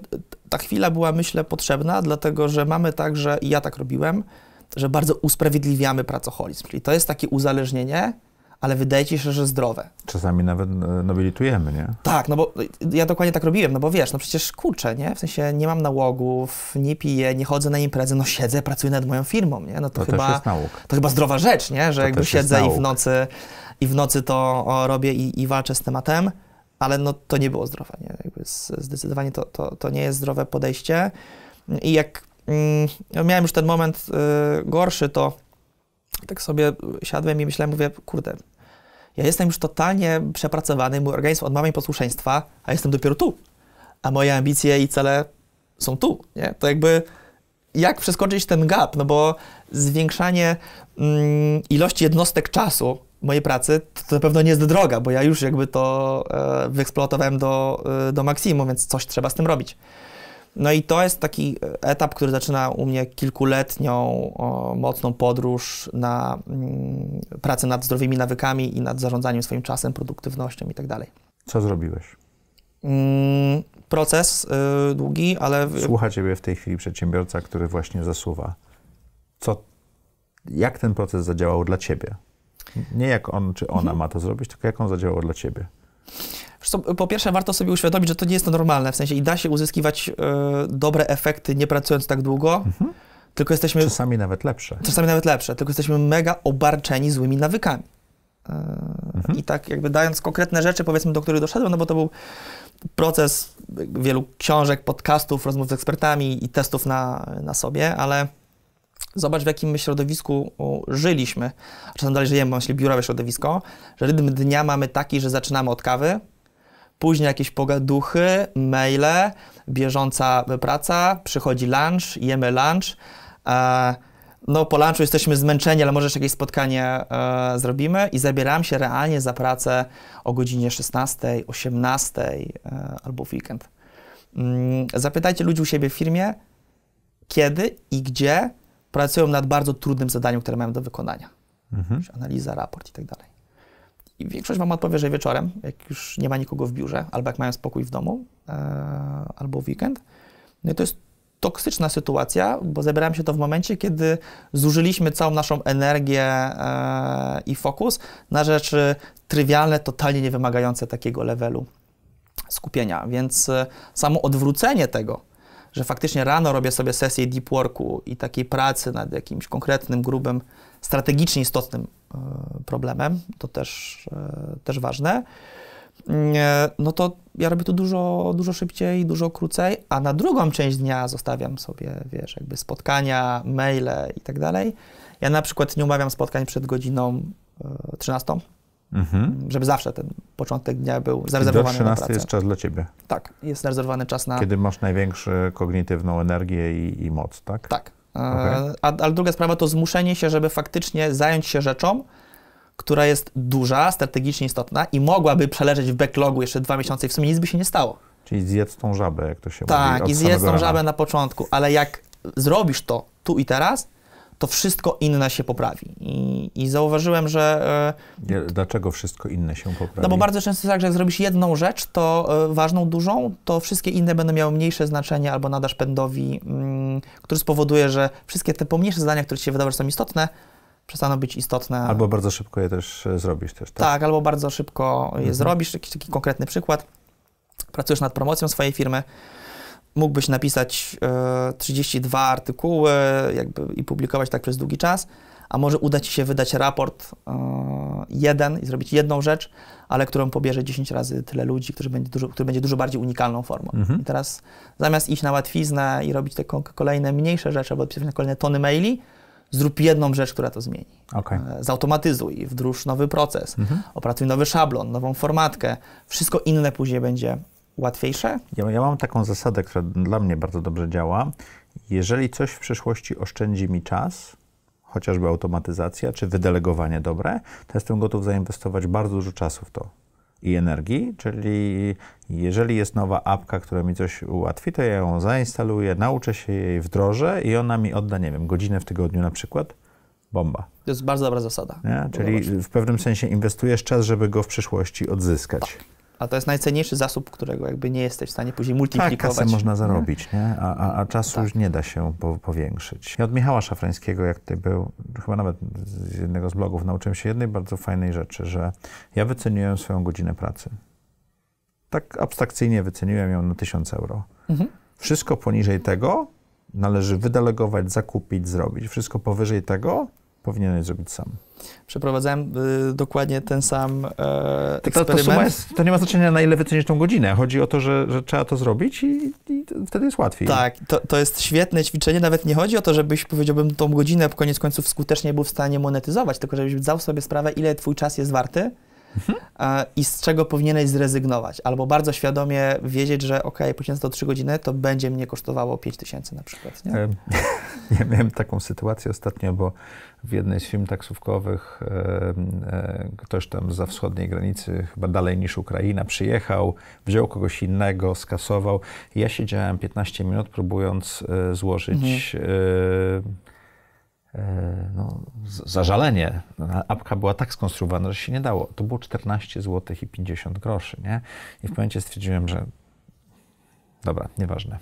ta chwila była myślę potrzebna, dlatego że mamy tak, że i ja tak robiłem, że bardzo usprawiedliwiamy pracoholizm. Czyli to jest takie uzależnienie, ale wydaje ci się, że zdrowe. Czasami nawet e, nobilitujemy, nie? Tak, no bo e, ja dokładnie tak robiłem, no bo wiesz, no przecież kurczę, nie? W sensie nie mam nałogów, nie piję, nie chodzę na imprezy, no siedzę, pracuję nad moją firmą, nie? No to, to chyba, To chyba zdrowa rzecz, nie? Że to jakby siedzę i w nocy, i w nocy to robię i, i walczę z tematem, ale no to nie było zdrowe, nie? Jakby zdecydowanie to, to, to nie jest zdrowe podejście i jak mm, miałem już ten moment y, gorszy, to tak sobie siadłem i myślałem, mówię, kurde, ja jestem już totalnie przepracowany, mój organizm odmawia mi posłuszeństwa, a jestem dopiero tu. A moje ambicje i cele są tu, nie? To jakby jak przeskoczyć ten gap, no bo zwiększanie mm, ilości jednostek czasu mojej pracy to, to na pewno nie jest droga, bo ja już jakby to e, wyeksploatowałem do, e, do maksimum, więc coś trzeba z tym robić. No i to jest taki etap, który zaczyna u mnie kilkuletnią o, mocną podróż na mm, pracę nad zdrowymi nawykami i nad zarządzaniem swoim czasem, produktywnością itd. Tak Co zrobiłeś? Mm, proces y, długi, ale. Słucha Ciebie w tej chwili przedsiębiorca, który właśnie zasuwa. Co, jak ten proces zadziałał dla Ciebie? Nie jak on czy ona mhm. ma to zrobić, tylko jak on zadziałał dla Ciebie. Y, po pierwsze, warto sobie uświadomić, że to nie jest to normalne, w sensie i da się uzyskiwać y, dobre efekty nie pracując tak długo, mhm. tylko jesteśmy... Czasami nawet lepsze. Czasami nawet lepsze, tylko jesteśmy mega obarczeni złymi nawykami. Y, mhm. I tak jakby dając konkretne rzeczy, powiedzmy, do których doszedłem, no bo to był proces wielu książek, podcastów, rozmów z ekspertami i testów na, na sobie, ale zobacz, w jakim my środowisku żyliśmy, a czasem dalej żyjemy, mam na biurowe środowisko, że rytm dnia mamy taki, że zaczynamy od kawy, później jakieś pogaduchy, maile, bieżąca praca, przychodzi lunch, jemy lunch. E, no, po lunchu jesteśmy zmęczeni, ale może jeszcze jakieś spotkanie e, zrobimy i zabieram się realnie za pracę o godzinie 16, 18 e, albo w weekend. Mm, zapytajcie ludzi u siebie w firmie, kiedy i gdzie pracują nad bardzo trudnym zadaniem, które mają do wykonania. Mhm. Analiza, raport i tak dalej. I większość Wam odpowie, że wieczorem, jak już nie ma nikogo w biurze, albo jak mają spokój w domu, e, albo weekend. No i to jest toksyczna sytuacja, bo zebrałem się to w momencie, kiedy zużyliśmy całą naszą energię e, i fokus na rzeczy trywialne, totalnie nie wymagające takiego levelu skupienia. Więc e, samo odwrócenie tego, że faktycznie rano robię sobie sesję deep worku i takiej pracy nad jakimś konkretnym, grubym, strategicznie istotnym E, problemem, to też, e, też ważne, e, no to ja robię to dużo, dużo szybciej, dużo krócej, a na drugą część dnia zostawiam sobie, wiesz, jakby spotkania, maile i tak dalej. Ja na przykład nie umawiam spotkań przed godziną 13, mhm. żeby zawsze ten początek dnia był zarezerwowany do 13 na pracę. jest czas dla ciebie. Tak, jest zarezerwowany czas na... Kiedy masz największą kognitywną energię i, i moc, tak? Tak, Okay. ale druga sprawa to zmuszenie się, żeby faktycznie zająć się rzeczą, która jest duża, strategicznie istotna i mogłaby przeleżeć w backlogu jeszcze dwa miesiące i w sumie nic by się nie stało. Czyli zjedz tą żabę, jak to się tak, mówi. Tak, i zjedz tą żabę na początku, ale jak zrobisz to tu i teraz, to wszystko inne się poprawi. I, i zauważyłem, że. E, dlaczego wszystko inne się poprawi? No bo bardzo często jest tak, że jak zrobisz jedną rzecz, to e, ważną, dużą, to wszystkie inne będą miały mniejsze znaczenie albo nadasz pędowi, mm, który spowoduje, że wszystkie te pomniejsze zadania, które ci się wydawały, że są istotne, przestaną być istotne. Albo bardzo szybko je też e, zrobisz też, tak? tak albo bardzo szybko je mhm. zrobisz. Jakiś taki konkretny przykład. Pracujesz nad promocją swojej firmy, mógłbyś napisać e, 32 artykuły jakby i publikować tak przez długi czas, a może uda ci się wydać raport e, jeden i zrobić jedną rzecz, ale którą pobierze 10 razy tyle ludzi, który będzie dużo, który będzie dużo bardziej unikalną formą. Mhm. I teraz zamiast iść na łatwiznę i robić te kolejne mniejsze rzeczy, albo pisać na kolejne tony maili, zrób jedną rzecz, która to zmieni. Okay. E, zautomatyzuj, wdróż nowy proces, mhm. opracuj nowy szablon, nową formatkę. Wszystko inne później będzie łatwiejsze? Ja, ja mam taką zasadę, która dla mnie bardzo dobrze działa. Jeżeli coś w przyszłości oszczędzi mi czas, chociażby automatyzacja czy wydelegowanie dobre, to jestem gotów zainwestować bardzo dużo czasu w to i energii, czyli jeżeli jest nowa apka, która mi coś ułatwi, to ja ją zainstaluję, nauczę się jej, wdrożę i ona mi odda, nie wiem, godzinę w tygodniu na przykład. Bomba. To jest bardzo dobra zasada. Nie? Czyli w pewnym sensie inwestujesz czas, żeby go w przyszłości odzyskać. Tak. A to jest najcenniejszy zasób, którego jakby nie jesteś w stanie później multiplikować. Tak, kasę można zarobić, nie? A, a, a czasu tak. nie da się po, powiększyć. Ja od Michała Szafrańskiego, jak ty był, chyba nawet z jednego z blogów, nauczyłem się jednej bardzo fajnej rzeczy, że ja wyceniłem swoją godzinę pracy. Tak abstrakcyjnie wyceniłem ją na 1000 euro. Mhm. Wszystko poniżej tego należy wydelegować, zakupić, zrobić. Wszystko powyżej tego powinieneś zrobić sam przeprowadzałem y, dokładnie ten sam e, tak, to, to, jest, to nie ma znaczenia, na ile wycenisz tą godzinę. Chodzi o to, że, że trzeba to zrobić i, i wtedy jest łatwiej. Tak, to, to jest świetne ćwiczenie. Nawet nie chodzi o to, żebyś, powiedziałbym, tą godzinę koniec końców skutecznie był w stanie monetyzować, tylko żebyś zdał sobie sprawę, ile twój czas jest warty, mhm. i z czego powinieneś zrezygnować, albo bardzo świadomie wiedzieć, że ok, poświęcę to 3 godziny, to będzie mnie kosztowało 5 tysięcy na przykład. Nie? <laughs> ja miałem taką sytuację ostatnio, bo w jednej z firm taksówkowych e, ktoś tam za wschodniej granicy, chyba dalej niż Ukraina, przyjechał, wziął kogoś innego, skasował. Ja siedziałem 15 minut próbując e, złożyć mhm. E, E, no, zażalenie. No, apka była tak skonstruowana, że się nie dało. To było 14 zł i 50 groszy, nie? I w pewnym momencie stwierdziłem, że dobra, nieważne.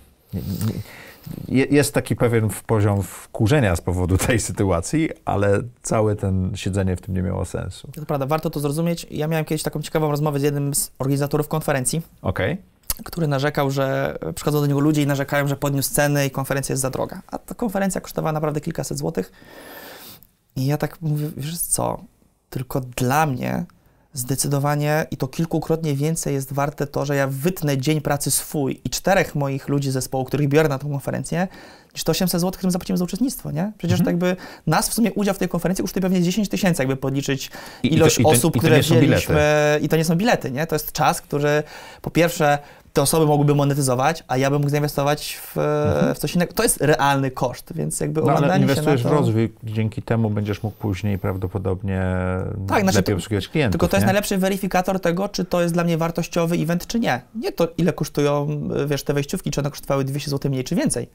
Nie, Jest taki pewien poziom wkurzenia z powodu tej sytuacji, ale całe ten siedzenie w tym nie miało sensu. To prawda, warto to zrozumieć. Ja miałem kiedyś taką ciekawą rozmowę z jednym z organizatorów konferencji. Okej. Okay który narzekał, że przychodzą do niego ludzie i narzekają, że podniósł ceny i konferencja jest za droga. A ta konferencja kosztowała naprawdę kilkaset złotych. I ja tak mówię, wiesz co, tylko dla mnie zdecydowanie i to kilkukrotnie więcej jest warte to, że ja wytnę dzień pracy swój i czterech moich ludzi z zespołu, których biorę na tą konferencję, niż to 800 zł, którym zapłacimy za uczestnictwo, nie? Przecież mhm. tak by nas w sumie udział w tej konferencji kosztuje pewnie 10 tysięcy, jakby podliczyć ilość I to, i to, osób, i to, które wzięliśmy. I to nie są bilety, nie? To jest czas, który po pierwsze te osoby mogłyby monetyzować, a ja bym mógł zainwestować w, e, mhm. w coś innego. To jest realny koszt, więc jakby no, ale inwestujesz to... w rozwój, dzięki temu będziesz mógł później prawdopodobnie tak, znaczy lepiej znaczy, obsługiwać klientów. Tylko to jest najlepszy weryfikator tego, czy to jest dla mnie wartościowy event, czy nie. Nie to, ile kosztują, e, wiesz, te wejściówki, czy one kosztowały 200 zł mniej, czy więcej.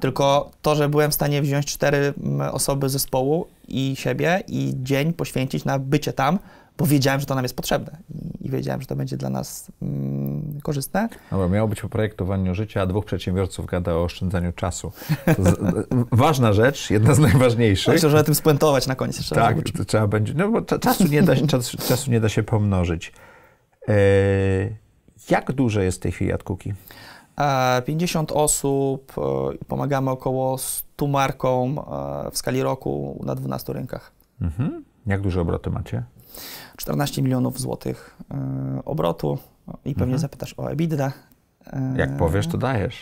Tylko to, że byłem w stanie wziąć cztery osoby zespołu i siebie i dzień poświęcić na bycie tam, bo wiedziałem, że to nam jest potrzebne i, i wiedziałem, że to będzie dla nas mm, korzystne. Dobra, miało być o projektowaniu życia, a dwóch przedsiębiorców gada o oszczędzaniu czasu. Z, <laughs> ważna rzecz, jedna z najważniejszych. Myślę, że tym spuentować na koniec jeszcze. Tak, to, trzeba będzie, no bo czasu nie da, czas, czasu nie da się pomnożyć. E, jak duże jest w tej chwili AdCookie? 50 osób, e, pomagamy około 100 markom e, w skali roku na 12 rynkach. Mhm. Jak duże obroty macie? 14 milionów złotych e, obrotu i pewnie mhm. zapytasz o EBITDA. E, Jak powiesz, to dajesz.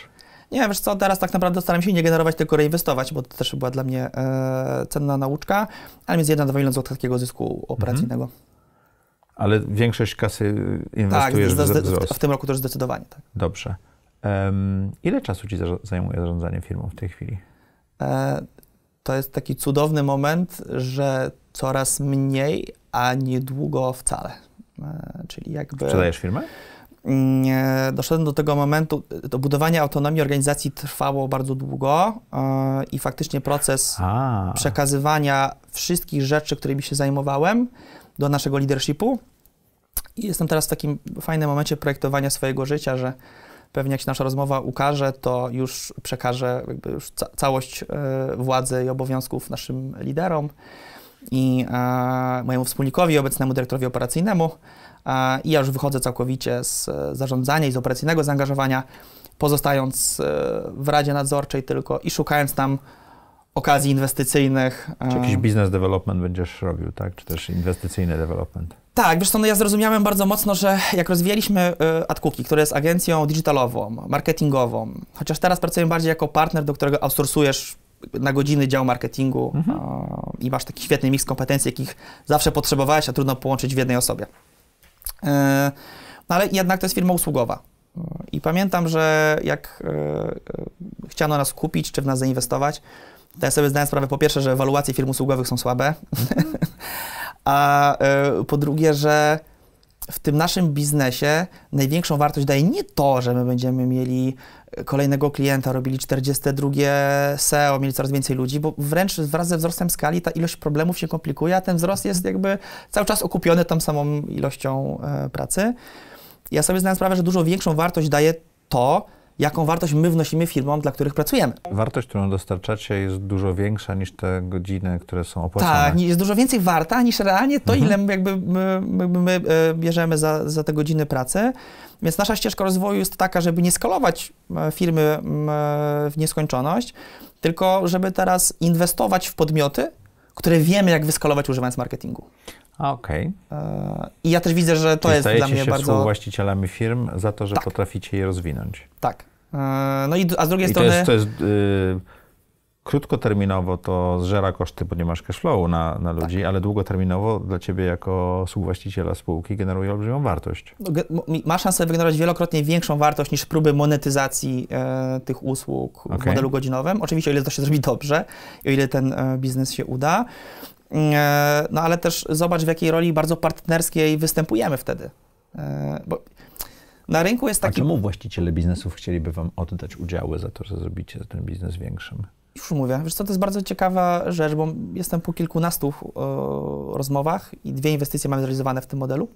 Nie, wiesz co, teraz tak naprawdę staram się nie generować, tylko reinwestować, bo to też była dla mnie e, cenna nauczka, ale jest 1 2 milion złotych takiego zysku operacyjnego. Mhm. Ale większość kasy inwestujesz tak, w Tak, w tym roku też zdecydowanie, tak. Dobrze. Um, ile czasu Ci zajmuje zarządzanie firmą w tej chwili? E, to jest taki cudowny moment, że coraz mniej, a niedługo wcale. E, czyli jakby... Sprzedajesz firmę? Mm, e, doszedłem do tego momentu, to budowanie autonomii organizacji trwało bardzo długo e, i faktycznie proces A. przekazywania wszystkich rzeczy, którymi się zajmowałem, do naszego leadershipu. I jestem teraz w takim fajnym momencie projektowania swojego życia, że pewnie jak się nasza rozmowa ukaże, to już przekażę już ca całość władzy i obowiązków naszym liderom i mojemu wspólnikowi, obecnemu dyrektorowi operacyjnemu. I ja już wychodzę całkowicie z zarządzania i z operacyjnego zaangażowania, pozostając e, w Radzie Nadzorczej tylko i szukając tam okazji inwestycyjnych. E. Czy jakiś biznes development będziesz robił, tak? Czy też inwestycyjny development? Tak, wiesz co, no ja zrozumiałem bardzo mocno, że jak rozwijaliśmy e, AdCookie, które jest agencją digitalową, marketingową, chociaż teraz pracuję bardziej jako partner, do którego outsourcujesz na godziny dział marketingu mhm. o, i masz taki świetny miks kompetencji, jakich zawsze potrzebowałeś, a trudno połączyć w jednej osobie. E, no ale jednak to jest firma usługowa. E, I pamiętam, że jak yy, chciano nas kupić czy w nas zainwestować, to ja sobie zdałem sprawę po pierwsze, że ewaluacje firm usługowych są słabe, <laughs> a po drugie, że w tym naszym biznesie największą wartość daje nie to, że my będziemy mieli kolejnego klienta, robili 42 SEO, mieli coraz więcej ludzi, bo wręcz wraz ze wzrostem skali ta ilość problemów się komplikuje, a ten wzrost jest jakby cały czas okupiony tą samą ilością e, pracy. Ja sobie zdałem sprawę, że dużo większą wartość daje to, jaką wartość my wnosimy firmom, dla których pracujemy. Wartość, którą dostarczacie jest dużo większa niż te godziny, które są opłacane. Tak, jest dużo więcej warta niż realnie to, mhm. ile jakby my, my, my e, bierzemy za, za te godziny pracy. Więc nasza ścieżka rozwoju jest taka, żeby nie skalować e, firmy e, w nieskończoność, tylko żeby teraz inwestować w podmioty, które wiemy, jak wyskalować używając marketingu. Okej. Okay. I ja też widzę, że to Czyli jest dla mnie się bardzo. się właścicielami firm za to, że tak. potraficie je rozwinąć. Tak. E, no i a z drugiej I strony. To jest, to jest yy, krótkoterminowo to zżera koszty, bo nie masz cashflowu na, na ludzi, tak. ale długoterminowo dla ciebie jako współwłaściciela spółki generuje olbrzymią wartość. No, ma szansę wygenerować wielokrotnie większą wartość niż próby monetyzacji e, tych usług okay. w modelu godzinowym. Oczywiście, o ile to się zrobi dobrze, o ile ten e, biznes się uda. Mm, e, no ale też zobacz, w jakiej roli bardzo partnerskiej występujemy wtedy. E, bo na rynku jest taki... A czemu właściciele biznesów chcieliby wam oddać udziały za to, że zrobicie ten biznes większym? Już mówię. Wiesz co, to jest bardzo ciekawa rzecz, bo jestem po kilkunastu o, e, rozmowach i dwie inwestycje mamy zrealizowane w tym modelu.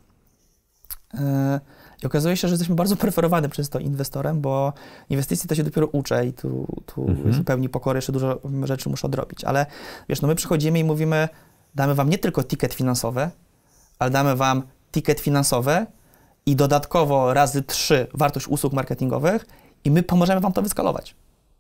E, I okazuje się, że jesteśmy bardzo preferowany przez to inwestorem, bo inwestycje to się dopiero uczę i tu, tu mhm. zupełnie pokory, jeszcze dużo rzeczy muszę odrobić. Ale wiesz, no my przychodzimy i mówimy, damy wam nie tylko ticket finansowy, ale damy wam ticket finansowy, i dodatkowo razy 3 wartość usług marketingowych i my pomożemy Wam to wyskalować.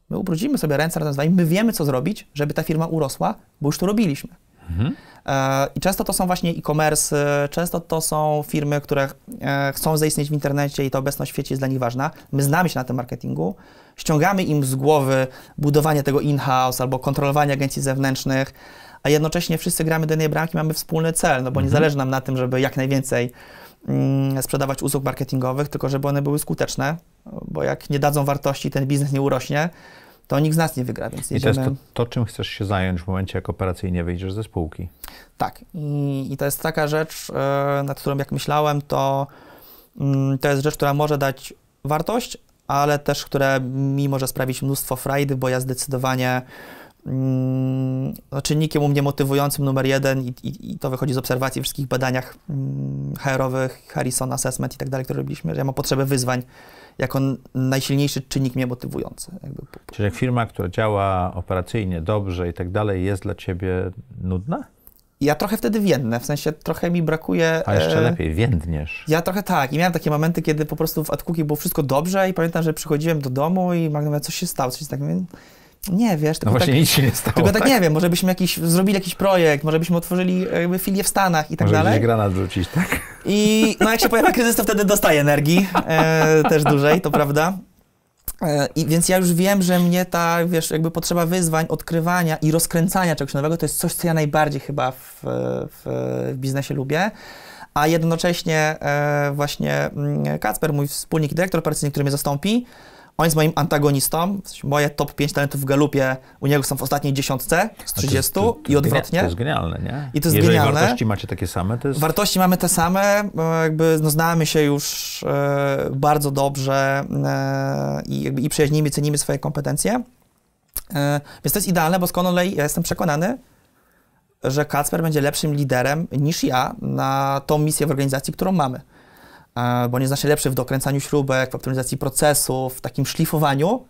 My ubrudzimy sobie ręce razem z Wami, my wiemy, co zrobić, żeby ta firma urosła, bo już to robiliśmy. Mhm. E, I często to są właśnie e-commerce, e, często to są firmy, które e, chcą zaistnieć w internecie i ta obecność w świecie jest dla nich ważna. My znamy się na tym marketingu, ściągamy im z głowy budowanie tego in-house albo kontrolowanie agencji zewnętrznych, a jednocześnie wszyscy gramy do jednej bramki, mamy wspólny cel, no bo mhm. nie zależy nam na tym, żeby jak najwięcej Mm, sprzedawać usług marketingowych, tylko żeby one były skuteczne, bo jak nie dadzą wartości, ten biznes nie urośnie, to nikt z nas nie wygra. Więc I jedziemy... to jest to, to, czym chcesz się zająć w momencie, jak operacyjnie wyjdziesz ze spółki. Tak. I, i to jest taka rzecz, e, nad którą jak myślałem, to, mm, to jest rzecz, która może dać wartość, ale też, która mi może sprawić mnóstwo frajdy, bo ja zdecydowanie Mm, no, czynnikiem u mnie motywującym numer jeden i, i, i to wychodzi z obserwacji wszystkich badaniach mm, HR-owych, Harrison Assessment i tak dalej, które robiliśmy, że ja mam potrzebę wyzwań jako najsilniejszy czynnik mnie motywujący. Jakby. Czyli jak firma, która działa operacyjnie dobrze i tak dalej, jest dla ciebie nudna? Ja trochę wtedy więdnę, w sensie trochę mi brakuje... A jeszcze e... lepiej, więdniesz. Ja trochę tak i miałem takie momenty, kiedy po prostu w AdCookie było wszystko dobrze i pamiętam, że przychodziłem do domu i Magda mówiła, co się stało, coś tak, nie, wiesz, tylko no właśnie tak, nic się nie stało. Tylko tak, tak, nie wiem, może byśmy jakiś, zrobili jakiś projekt, może byśmy otworzyli jakby filię w Stanach i tak może dalej. Może granat rzucić, tak? I no jak się pojawia kryzys, to wtedy dostaję energii, e, też dłużej, to prawda. E, I, więc ja już wiem, że mnie ta, wiesz, jakby potrzeba wyzwań, odkrywania i rozkręcania czegoś nowego, to jest coś, co ja najbardziej chyba w, w, w biznesie lubię a jednocześnie e, właśnie mm, Kacper, mój wspólnik i dyrektor operacyjny, który mnie zastąpi, on jest moim antagonistą. Moje top 5 talentów w Galupie u niego są w ostatniej dziesiątce z 30 to, to, to, i odwrotnie. To jest genialne, nie? I to jest Jeżeli genialne. wartości macie takie same, to jest... Wartości mamy te same, jakby no, znamy się już e, bardzo dobrze e, i, jakby, i przyjaźnimy, cenimy swoje kompetencje. E, więc to jest idealne, bo z ja jestem przekonany, że Kacper będzie lepszym liderem niż ja na tą misję w organizacji, którą mamy. E, bo nie jest znacznie lepszy w dokręcaniu śrubek, w optymalizacji procesów, w takim szlifowaniu,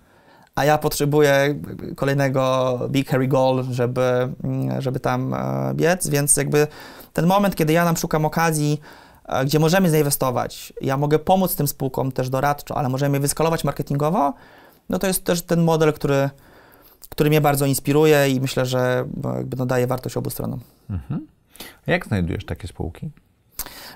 a ja potrzebuję kolejnego big hairy goal, żeby, mm, żeby tam e, biec, więc jakby ten moment, kiedy ja nam szukam okazji, e, gdzie możemy zainwestować, ja mogę pomóc tym spółkom też doradczo, ale możemy je wyskalować marketingowo, no to jest też ten model, który, który mnie bardzo inspiruje i myślę, że jakby no daje wartość obu stronom. Mhm. Jak znajdujesz takie spółki?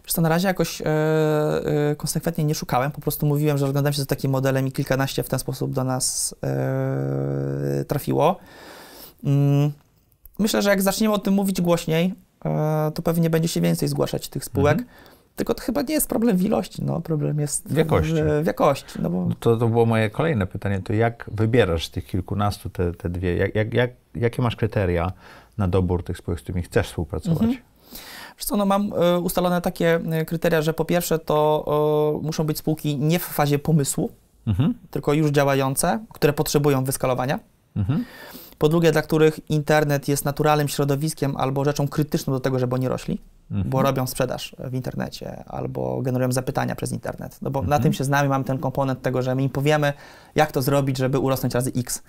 Wiesz to na razie jakoś e, e, konsekwentnie nie szukałem, po prostu mówiłem, że oglądam się z takim modelem i kilkanaście w ten sposób do nas e, trafiło. Mm, myślę, że jak zaczniemy o tym mówić głośniej, to pewnie będzie się więcej zgłaszać tych spółek. Mhm. Tylko to chyba nie jest problem w ilości, no, problem jest w jakości. W, w jakości no bo... No to, to było moje kolejne pytanie, to jak wybierasz z tych kilkunastu te, te dwie, jak, jak, jak, jakie masz kryteria na dobór tych spółek, z którymi chcesz współpracować? Mhm. Wiesz co, no mam e, ustalone takie e, kryteria, że po pierwsze to e, muszą być spółki nie w fazie pomysłu, mhm. tylko już działające, które potrzebują wyskalowania. Mhm. Po drugie, dla których internet jest naturalnym środowiskiem albo rzeczą krytyczną do tego, żeby oni rośli, mhm. bo robią sprzedaż w internecie albo generują zapytania przez internet. No bo mhm. na tym się z nami mamy ten komponent tego, że my im powiemy, jak to zrobić, żeby urosnąć razy X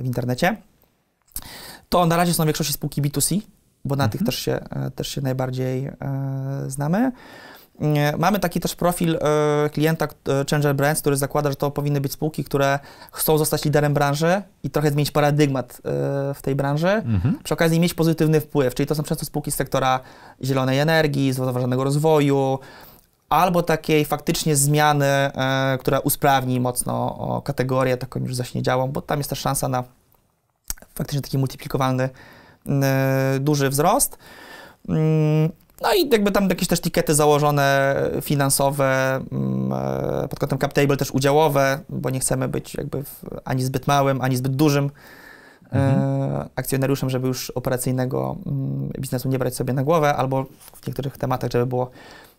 w internecie. To na razie są w większości spółki B2C, bo na mhm. tych też się, e, też się najbardziej e, znamy. E, mamy taki też profil klienta Changer Brands, który zakłada, że to powinny być spółki, które chcą zostać liderem branży i trochę zmienić paradygmat w tej branży, mhm. przy okazji mieć pozytywny wpływ, czyli to są często spółki z sektora zielonej energii, zrównoważonego rozwoju, albo takiej faktycznie zmiany, która usprawni mocno kategorię taką już zaśniedziałą, bo tam jest też szansa na faktycznie taki multiplikowalny Y, duży wzrost. Mm, no i jakby tam jakieś też tikety założone finansowe, mm, e, pod kątem cap table też udziałowe, bo nie chcemy być jakby ani zbyt małym, ani zbyt dużym e, mhm. akcjonariuszem, żeby już operacyjnego mm, biznesu nie brać sobie na głowę, albo w niektórych tematach, żeby było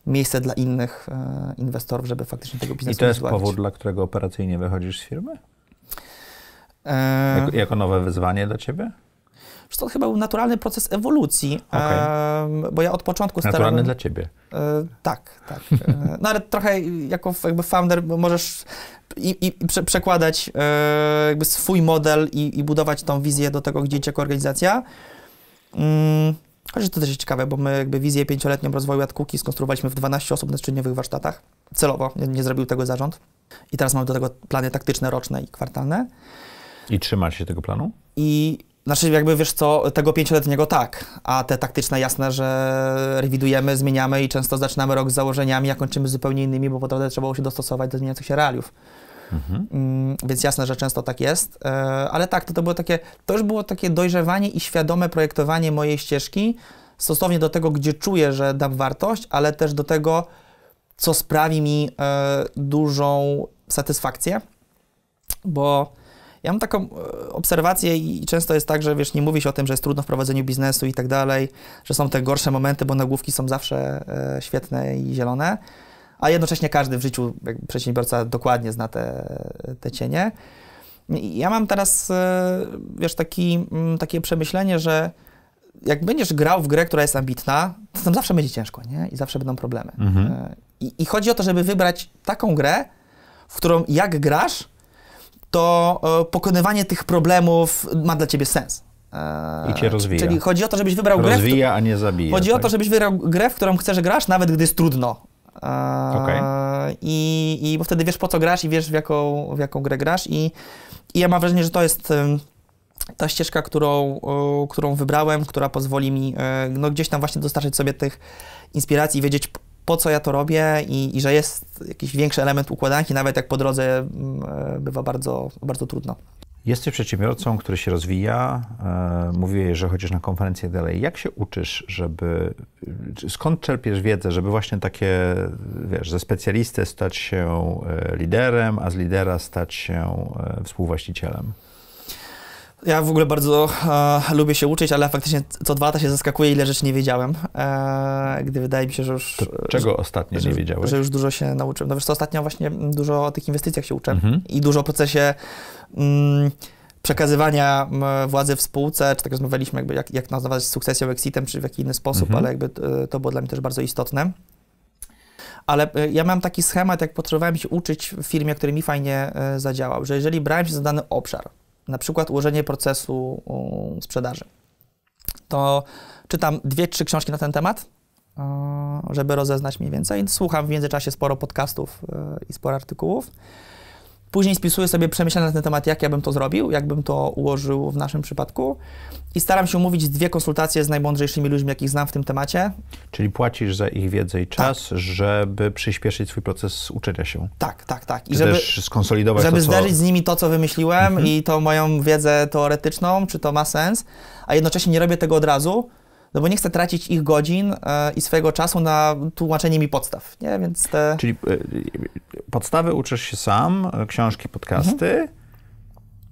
miejsce dla innych e, inwestorów, żeby faktycznie tego biznesu I to jest powód, dla którego operacyjnie wychodzisz z firmy? E... jako nowe wyzwanie dla ciebie? Przecież to chyba był naturalny proces ewolucji, okay. e, bo ja od początku starałem... Naturalny dla ciebie. E, tak, tak. E, no ale trochę jako jakby founder możesz i, i prze, przekładać e, jakby swój model i, i, budować tą wizję do tego, gdzie idzie jako organizacja. Mm. Chociaż to też jest ciekawe, bo my jakby wizję pięcioletnią rozwoju AdCookie skonstruowaliśmy w 12 osób na trzydniowych warsztatach. Celowo nie, nie, zrobił tego zarząd. I teraz mamy do tego plany taktyczne, roczne i kwartalne. I trzymać się tego planu? I znaczy jakby, wiesz co, tego pięcioletniego tak, a te taktyczne jasne, że rewidujemy, zmieniamy i często zaczynamy rok z założeniami, a kończymy zupełnie innymi, bo po drodze trzeba było się dostosować do zmieniających się realiów. Mhm. Mm, więc jasne, że często tak jest, e, ale tak, to, to było takie, to już było takie dojrzewanie i świadome projektowanie mojej ścieżki stosownie do tego, gdzie czuję, że dam wartość, ale też do tego, co sprawi mi e, dużą satysfakcję, bo ja mam taką e, obserwację i często jest tak, że wiesz, nie mówi się o tym, że jest trudno w prowadzeniu biznesu i tak dalej, że są te gorsze momenty, bo nagłówki są zawsze e, świetne i zielone, a jednocześnie każdy w życiu, jak przedsiębiorca, dokładnie zna te, te cienie. Ja mam teraz, e, wiesz, taki, mm, takie przemyślenie, że jak będziesz grał w grę, która jest ambitna, to tam zawsze będzie ciężko, nie? I zawsze będą problemy. Mhm. I, I chodzi o to, żeby wybrać taką grę, w którą jak grasz, to e, pokonywanie tych problemów ma dla ciebie sens. E, I cię rozwija. Czyli chodzi o to, żebyś wybrał rozwija, grę. Rozwija, a nie zabija. Chodzi tak. o to, tak? żebyś wybrał grę, w którą chcesz grać, nawet gdy jest trudno. E, okay. I, I bo wtedy wiesz, po co grasz i wiesz, w jaką, w jaką grę grasz. I, I ja mam wrażenie, że to jest ta ścieżka, którą, którą wybrałem, która pozwoli mi no, gdzieś tam właśnie dostarczyć sobie tych inspiracji i wiedzieć, po co ja to robię i, i, że jest jakiś większy element układanki, nawet jak po drodze mm, e, bywa bardzo, bardzo trudno. Jesteś przedsiębiorcą, który się rozwija. E, Mówię, że chodzisz na konferencję dalej. Jak się uczysz, żeby. Skąd czerpiesz wiedzę, żeby właśnie takie, wiesz, ze specjalisty stać się e, liderem, a z lidera stać się współwłaścicielem? Ja w ogóle bardzo e, lubię się uczyć, ale faktycznie co dwa lata się zaskakuje, ile rzeczy nie wiedziałem, e, gdy wydaje mi się, że już... To czego że, ostatnio nie wiedziałeś? Że już dużo się nauczyłem. No wiesz co, ostatnio właśnie dużo o tych inwestycjach się uczę mhm. i dużo o procesie mm, przekazywania władzy w spółce, czy tak rozmawialiśmy, jakby jak, jak nazwać sukcesją, exitem, czy w jaki inny sposób, mhm. ale jakby e, to było dla mnie też bardzo istotne ale e, ja mam taki schemat, jak potrzebowałem się uczyć w firmie, który mi fajnie e, zadziałał, że jeżeli brałem się za dany obszar, na przykład ułożenie procesu sprzedaży. To czytam dwie, trzy książki na ten temat, e, żeby rozeznać mniej więcej. Słucham w międzyczasie sporo podcastów e, i sporo artykułów. Później spisuję sobie przemyślenia na ten temat, jak ja bym to zrobił, jak bym to ułożył w naszym przypadku i staram się umówić dwie konsultacje z najmądrzejszymi ludźmi, jakich znam w tym temacie. Czyli płacisz za ich wiedzę i tak. czas, tak. żeby przyspieszyć swój proces uczenia się. Tak, tak, tak. I żeby skonsolidować Żeby to, co... zderzyć z nimi to, co wymyśliłem mhm. i tą moją wiedzę teoretyczną, czy to ma sens, a jednocześnie nie robię tego od razu, no bo nie chcę tracić ich godzin e, i swojego czasu na tłumaczenie mi podstaw, nie? Więc te... Czyli e, podstawy uczysz się sam, e, książki, podcasty, mhm.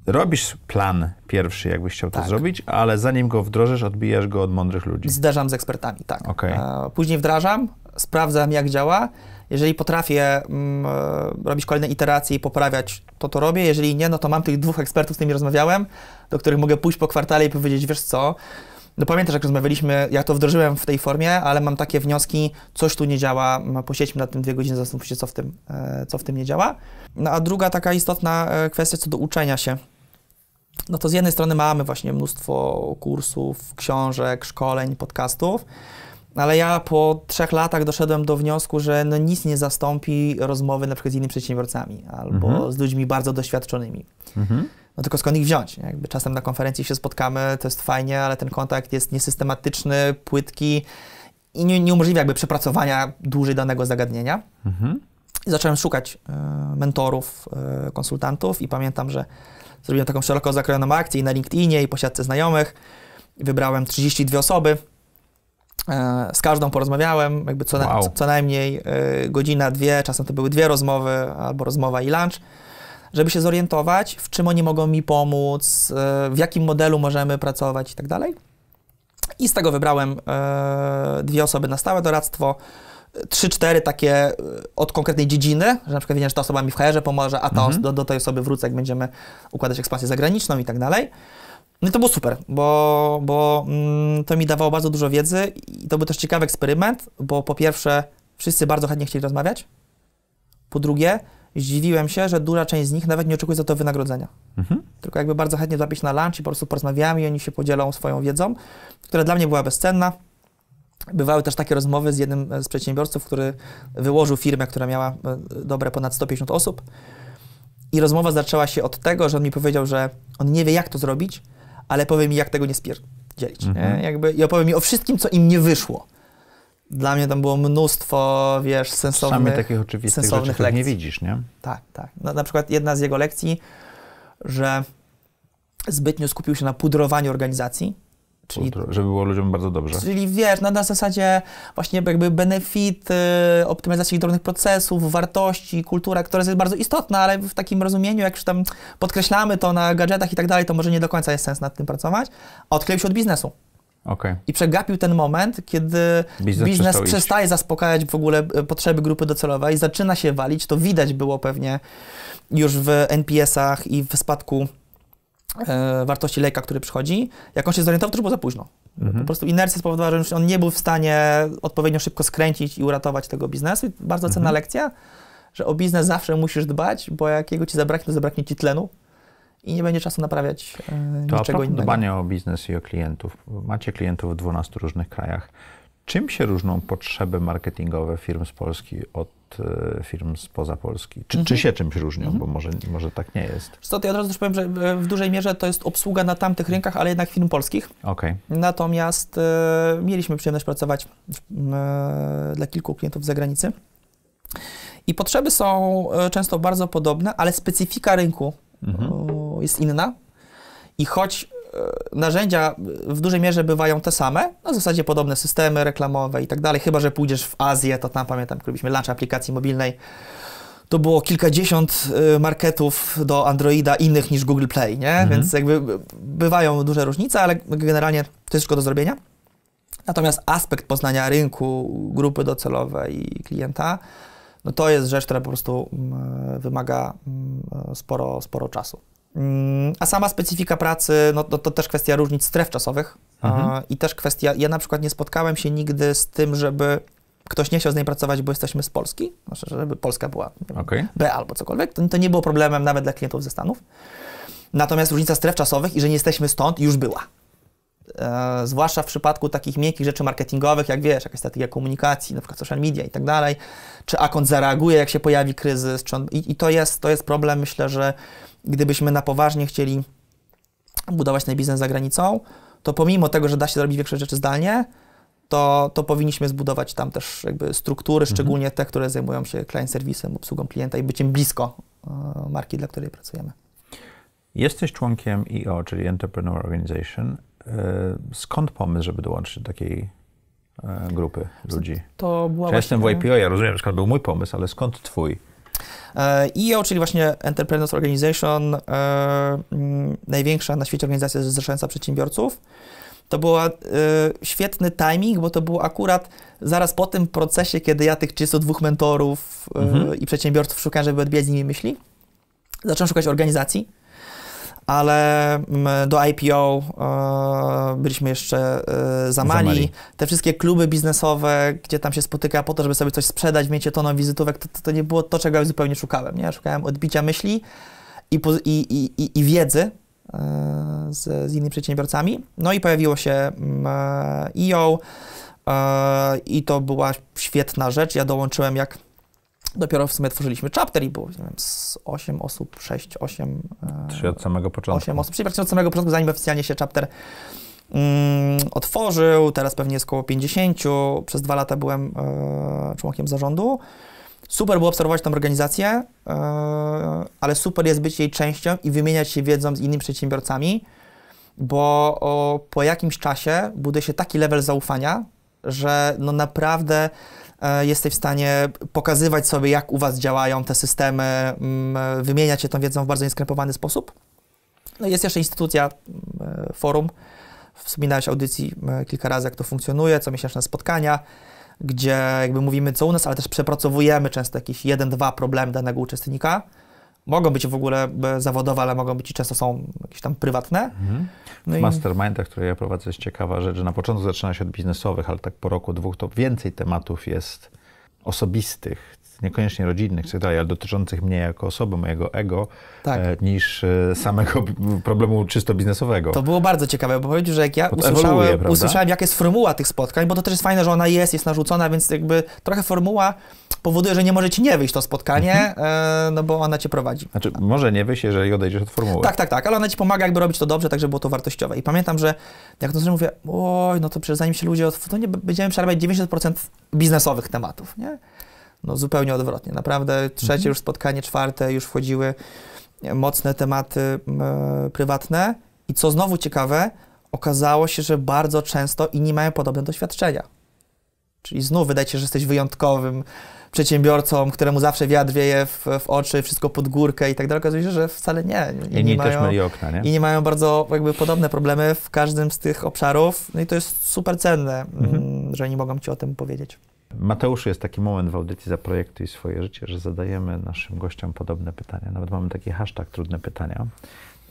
robisz plan pierwszy, jakbyś chciał tak. to zrobić, ale zanim go wdrożysz, odbijasz go od mądrych ludzi. Zderzam z ekspertami, tak. Okay. Później wdrażam, sprawdzam jak działa, jeżeli potrafię mm, robić kolejne iteracje i poprawiać, to to robię. Jeżeli nie, no to mam tych dwóch ekspertów, z którymi rozmawiałem, do których mogę pójść po kwartale i powiedzieć, wiesz co, no pamiętasz, jak rozmawialiśmy, ja to wdrożyłem w tej formie, ale mam takie wnioski, coś tu nie działa, posiedźmy na tym dwie godziny, zastanówmy się, co w tym, e, co w tym nie działa. No a druga taka istotna e, kwestia co do uczenia się. No to z jednej strony mamy właśnie mnóstwo kursów, książek, szkoleń, podcastów, ale ja po trzech latach doszedłem do wniosku, że no nic nie zastąpi rozmowy na przykład z innymi przedsiębiorcami albo mhm. z ludźmi bardzo doświadczonymi. Mhm no tylko skąd ich wziąć? Jakby czasem na konferencji się spotkamy, to jest fajnie, ale ten kontakt jest niesystematyczny, płytki i nie, nie umożliwia jakby przepracowania dłużej danego zagadnienia. Mhm. I zacząłem szukać y, mentorów, y, konsultantów i pamiętam, że zrobiłem taką szeroko zakrojoną akcję i na LinkedInie i posiadce znajomych. Wybrałem 32 osoby, e, z każdą porozmawiałem, jakby co, wow. na, co, najmniej y, godzina, dwie, czasem to były dwie rozmowy albo rozmowa i lunch żeby się zorientować, w czym oni mogą mi pomóc, e, w jakim modelu możemy pracować i tak dalej. I z tego wybrałem e, dwie osoby na stałe doradztwo, trzy, cztery takie e, od konkretnej dziedziny, że na przykład wiem, że ta osoba mi w HR-ze pomoże, a ta mhm. do, do tej osoby wrócę, jak będziemy układać ekspansję zagraniczną i tak dalej. No i to było super, bo, bo mm, to mi dawało bardzo dużo wiedzy i to był też ciekawy eksperyment, bo po pierwsze wszyscy bardzo chętnie chcieli rozmawiać, po drugie zdziwiłem się, że duża część z nich nawet nie oczekuje za to wynagrodzenia. Mhm. Tylko jakby bardzo chętnie zapić na lunch i po prostu porozmawiamy i oni się podzielą swoją wiedzą, która dla mnie była bezcenna. Bywały też takie rozmowy z jednym e, z przedsiębiorców, który wyłożył firmę, która miała e, dobre ponad 150 osób. I rozmowa zaczęła się od tego, że on mi powiedział, że on nie wie, jak to zrobić, ale powie mi, jak tego nie spierdzielić. Mhm. Nie? Jakby, I opowie mi o wszystkim, co im nie wyszło. Dla mnie tam było mnóstwo, wiesz, sensownych Czasami takich oczywistych sensownych rzeczy, lekcji. nie widzisz, nie? Tak, tak. No, na przykład jedna z jego lekcji, że zbytnio skupił się na pudrowaniu organizacji, Czyli, żeby było ludziom bardzo dobrze. Czyli wiesz, no, na zasadzie właśnie jakby benefit, optymalizacji optymizacji drobnych procesów, wartości, kultura, która jest bardzo istotna, ale w takim rozumieniu, jak już tam podkreślamy to na gadżetach i tak dalej, to może nie do końca jest sens nad tym pracować. Odkleił się od biznesu. Okay. I przegapił ten moment, kiedy biznes, biznes przestaje iść. zaspokajać w ogóle e, potrzeby grupy docelowej, zaczyna się walić. To widać było pewnie już w NPS-ach i w spadku e, wartości lejka, który przychodzi. Jak on się zorientował, to już było za późno. Mhm. Po prostu inercja spowodowała, że on nie był w stanie odpowiednio szybko skręcić i uratować tego biznesu. I bardzo cenna mhm. lekcja, że o biznes zawsze musisz dbać, bo jak jego ci zabraknie, to zabraknie ci tlenu i nie będzie czasu naprawiać e, to niczego innego. dbania o biznes i o klientów. Macie klientów w 12 różnych krajach. Czym się różnią potrzeby marketingowe firm z Polski od e, firm spoza Polski? Czy, czy mhm. się czymś różnią? Mhm. Bo może, może tak nie jest. Co, to ja od razu też powiem, że e, w dużej mierze to jest obsługa na tamtych rynkach, ale jednak firm polskich. Okay. Natomiast e, mieliśmy przyjemność pracować e, dla kilku klientów z zagranicy. I potrzeby są e, często bardzo podobne, ale specyfika rynku mhm. jest inna. I choć e, narzędzia w dużej mierze bywają te same, na zasadzie podobne systemy reklamowe i tak dalej, chyba że pójdziesz w Azję, to tam pamiętam, robiliśmy launch aplikacji mobilnej, to było kilkadziesiąt e, marketów do Androida innych niż Google Play, nie? Mhm. Więc jakby bywają duże różnice, ale generalnie to jest wszystko do zrobienia. Natomiast aspekt poznania rynku, grupy docelowej i klienta no to jest rzecz, która po prostu mm, wymaga mm, sporo, sporo czasu. Mm, a sama specyfika pracy, no to, to też kwestia różnic stref czasowych mhm. i też kwestia, ja na przykład nie spotkałem się nigdy z tym, żeby ktoś nie chciał z niej pracować, bo jesteśmy z Polski, znaczy, żeby Polska była okay. B albo cokolwiek, to, to nie było problemem nawet dla klientów ze Stanów. Natomiast różnica stref czasowych i że nie jesteśmy stąd już była. E, zwłaszcza w przypadku takich miękkich rzeczy marketingowych, jak wiesz, jakaś strategia komunikacji, na przykład social media i tak dalej, czy akont zareaguje, jak się pojawi kryzys, on, i, i, to, jest, to jest problem, myślę, że gdybyśmy na poważnie chcieli budować ten biznes za granicą, to pomimo tego, że da się zrobić większe rzeczy zdalnie, to, to powinniśmy zbudować tam też jakby struktury, mhm. szczególnie te, które zajmują się client serwisem, obsługą klienta i byciem blisko e, marki, dla której pracujemy. Jesteś członkiem EO, czyli Entrepreneur Organization. E, skąd pomysł, żeby dołączyć do takiej e, grupy ludzi? Znaczy, to była ja jestem w YPO, ja rozumiem, skąd był mój pomysł, ale skąd twój? E, IO, czyli właśnie Enterprise Organization, mm, największa na świecie organizacja zrzeszająca przedsiębiorców. To był świetny timing, bo to był akurat zaraz po tym procesie, kiedy ja tych 32 mentorów mhm. i przedsiębiorców szukałem, żeby odbijać z nimi myśli. Zacząłem szukać organizacji ale mm, do IPO e, byliśmy jeszcze e, za Mali. za Mali. Te wszystkie kluby biznesowe, gdzie tam się spotyka po to, żeby sobie coś sprzedać, mieć toną wizytówek, to, to, to, nie było to, czego ja zupełnie szukałem. Nie? Szukałem odbicia myśli i, i, i, i wiedzy e, z, z innymi przedsiębiorcami. No i pojawiło się mm, EO i to była świetna rzecz. Ja dołączyłem jak dopiero w sumie tworzyliśmy chapter i było, nie wiem, z 8 osób, 6, 8. E, trzy od samego początku. 8 osób, czyli od samego początku, zanim oficjalnie się chapter mm, otworzył. Teraz pewnie jest około 50. Przez dwa lata byłem e, członkiem zarządu. Super było obserwować tą organizację, e, ale super jest być jej częścią i wymieniać się wiedzą z innymi przedsiębiorcami, bo o, po jakimś czasie buduje się taki level zaufania, że no naprawdę E, jesteś w stanie pokazywać sobie, jak u Was działają te systemy, mm, wymieniać się tą wiedzą w bardzo nieskrępowany sposób. No jest jeszcze instytucja, mm, e, forum. Wspominałeś audycji e, kilka razy, jak to funkcjonuje, co miesięczne spotkania, gdzie jakby mówimy co u nas, ale też przepracowujemy często jakiś jeden, dwa problem danego uczestnika Mogą być w ogóle e, zawodowe, ale mogą być i często są jakieś tam prywatne. Mhm. No w i... mastermindach, które ja prowadzę, jest ciekawa rzecz, że na początku zaczyna się od biznesowych, ale tak po roku, dwóch to więcej tematów jest osobistych, niekoniecznie rodzinnych itd., tak ale dotyczących mnie jako osoby, mojego ego, tak. E, niż e, samego problemu czysto biznesowego. To było bardzo ciekawe, bo powiedział, że jak ja usłyszałem, usłyszałem, jaka jest formuła tych spotkań, bo to też jest fajne, że ona jest, jest narzucona, więc jakby trochę formuła powoduje, że nie może ci nie wyjść to spotkanie, mhm. e, no bo ona cię prowadzi. Znaczy, może nie wyjść, jeżeli odejdziesz od formuły. Tak, tak, tak, ale ona ci pomaga jakby robić to dobrze, tak żeby było to wartościowe. I pamiętam, że jak to sobie mówię, oj, no to przecież zanim się ludzie, od... to nie będziemy przerabiać 90% biznesowych tematów, nie? No zupełnie odwrotnie, naprawdę. Trzecie mhm. już spotkanie, czwarte już wchodziły mocne tematy e, prywatne. I co znowu ciekawe, okazało się, że bardzo często inni mają podobne doświadczenia. Czyli znów wydaje się, że jesteś wyjątkowym przedsiębiorcą, któremu zawsze wiatr wieje w, w oczy, wszystko pod górkę i tak dalej. Okazuje się, że wcale nie. Inni, inni mają, też myli okna, nie? Inni mają bardzo jakby podobne problemy w każdym z tych obszarów. No i to jest super cenne, mhm. Mm, że oni mogą ci o tym powiedzieć. Mateuszu jest taki moment w audycji za projektu i swoje życie, że zadajemy naszym gościom podobne pytania. Nawet mamy taki hashtag trudne pytania.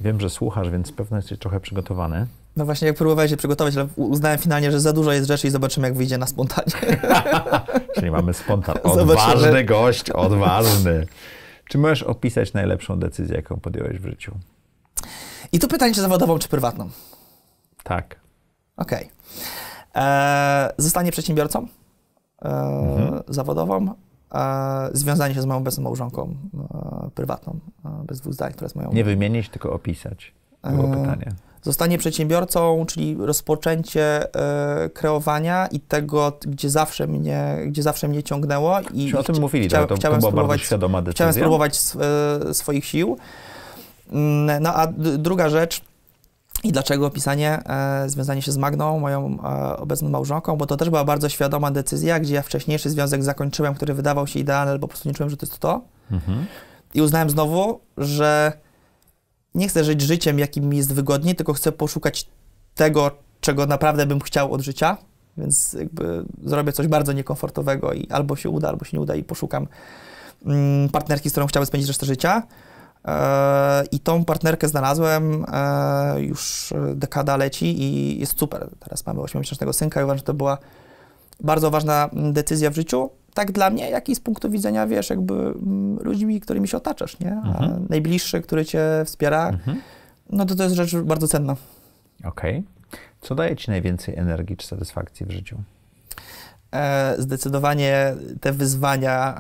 Wiem, że słuchasz, więc pewnie jesteś trochę przygotowany. No właśnie, jak próbowałeś się przygotować, ale uznałem finalnie, że za dużo jest rzeczy i zobaczymy, jak wyjdzie na spontanie. <laughs> Czyli mamy spontan. <laughs> Odważny zobaczymy. gość, odważny. Czy możesz opisać najlepszą decyzję, jaką podjąłeś w życiu? I tu pytanie, czy zawodową, czy prywatną? Tak. Okej. Okay. E, zostanie przedsiębiorcą? E, mhm. zawodową, e, związanie się z moją obecną małżonką e, prywatną, bez dwóch zdań, która jest moją... Nie wymienić, tylko opisać, było pytanie. Zostanie przedsiębiorcą, czyli rozpoczęcie kreowania i tego, gdzie zawsze mnie, gdzie zawsze mnie ciągnęło. I Czy o tym mówili, chcia, to, chciałem spróbować, świadoma decyzja. Chciałem spróbować swoich sił. Mm, no a druga rzecz i dlaczego pisanie, e, związanie się z Magną, moją e, obecną małżonką, bo to też była bardzo świadoma decyzja, gdzie ja wcześniejszy związek zakończyłem, który wydawał się idealny, albo po prostu nie czułem, że to jest to. Mhm. I uznałem znowu, że nie chcę żyć życiem, jakim mi jest wygodniej, tylko chcę poszukać tego, czego naprawdę bym chciał od życia, więc jakby zrobię coś bardzo niekomfortowego i albo się uda, albo się nie uda i poszukam mm, partnerki, z którą chciałbym spędzić resztę życia. E, I tą partnerkę znalazłem, e, już dekada leci i jest super. Teraz mamy 8-miesięcznego synka i uważam, że to była bardzo ważna decyzja w życiu. Tak dla mnie, jak i z punktu widzenia, wiesz, jakby mm, ludźmi, którymi się otaczasz, nie? Mhm. Najbliższy, który cię wspiera, mhm. no to to jest rzecz bardzo cenna. Okej. Okay. Co daje ci najwięcej energii czy satysfakcji w życiu? E, zdecydowanie te wyzwania,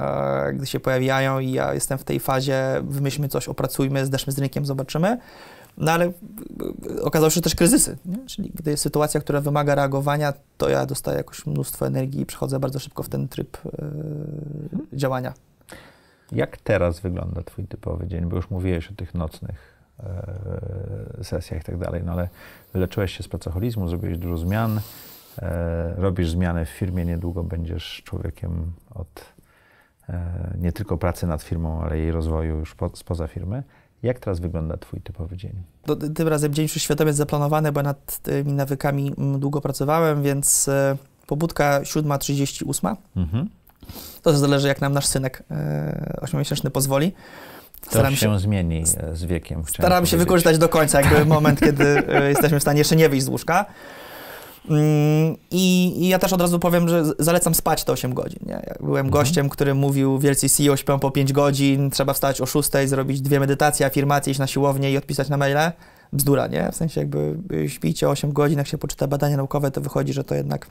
e, gdy się pojawiają i ja jestem w tej fazie, wymyślmy coś, opracujmy, zderzmy z rynkiem, zobaczymy. No ale e, okazało się, że też kryzysy, nie? czyli gdy jest sytuacja, która wymaga reagowania, to ja dostaję jakoś mnóstwo energii i przechodzę bardzo szybko w ten tryb yy, działania. Jak teraz wygląda twój typowy dzień? Bo już mówiłeś o tych nocnych yy, sesjach i tak dalej, no ale wyleczyłeś się z pracoholizmu, zrobiłeś dużo zmian, E, robisz zmiany w firmie, niedługo będziesz człowiekiem od e, nie tylko pracy nad firmą, ale jej rozwoju już po, spoza firmy. Jak teraz wygląda Twój typowy dzień? No, tym razem dzień świadomie jest zaplanowany, bo nad tymi nawykami mm, długo pracowałem, więc e, pobudka 7.38. Mhm. To zależy, jak nam nasz synek ośmiomiesięczny pozwoli. Staram to się, się zmieni z wiekiem. Staram się wykorzystać do końca jakby moment, kiedy jesteśmy w stanie jeszcze nie wyjść z łóżka. Mm, I, I, ja też od razu powiem, że zalecam spać te 8 godzin. Nie? Ja byłem mhm. gościem, który mówił, wielcy CEO śpią po 5 godzin, trzeba wstać o 6, zrobić dwie medytacje, afirmacje, iść na siłownię i odpisać na maile. Bzdura, nie? W sensie jakby y, śpicie 8 godzin, jak się poczyta badania naukowe, to wychodzi, że to jednak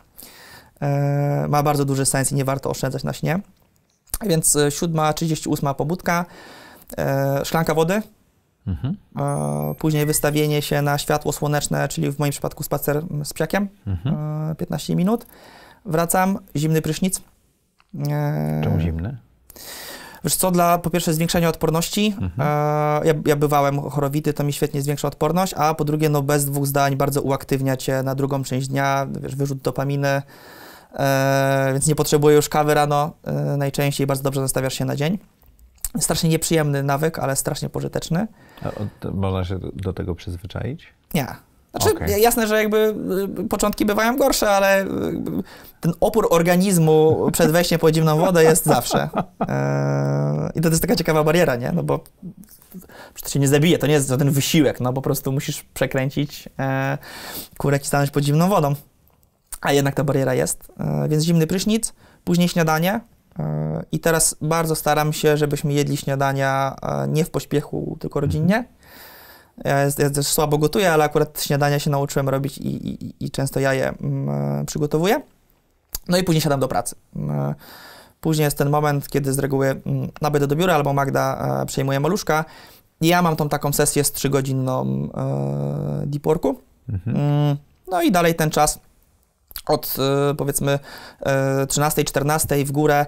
e, ma bardzo duży sens i nie warto oszczędzać na śnie. Więc 7.38 e, pobudka, e, szklanka wody, Mhm. Później wystawienie się na światło słoneczne, czyli w moim przypadku spacer z psiakiem, mhm. 15 e, minut. Wracam, zimny prysznic. E, Czemu zimny? Wiesz co, dla po pierwsze zwiększenia odporności. Mhm. E, ja, ja, bywałem chorowity, to mi świetnie zwiększa odporność, a po drugie, no bez dwóch zdań bardzo uaktywnia cię na drugą część dnia, wiesz, wyrzut dopaminy, więc nie potrzebuję już kawy rano, najczęściej bardzo dobrze nastawiasz się na dzień. Strasznie nieprzyjemny nawyk, ale strasznie pożyteczny. można się do tego przyzwyczaić? Nie. Znaczy, okay. jasne, że jakby y, początki bywają gorsze, ale y, ten opór organizmu przed wejściem po zimną wodę jest zawsze. E, I to jest taka ciekawa bariera, nie? No bo to się nie zabije, to nie jest żaden wysiłek, no po prostu musisz przekręcić e, kurek i stanąć pod zimną wodą. A jednak ta bariera jest. E, więc zimny prysznic, później śniadanie, i teraz bardzo staram się, żebyśmy jedli śniadania e, nie w pośpiechu, tylko mhm. rodzinnie. Ja, ja też słabo gotuję, ale akurat śniadania się nauczyłem robić i, i, i często ja je mm, e, przygotowuję. No i później siadam do pracy. Mm, e, później jest ten moment, kiedy z reguły mm, nabydę do biura albo Magda przejmuje maluszka. ja mam tą taką sesję z trzygodzinną no, deep worku. Mhm. No i dalej ten czas od e, powiedzmy 13-14 e, w górę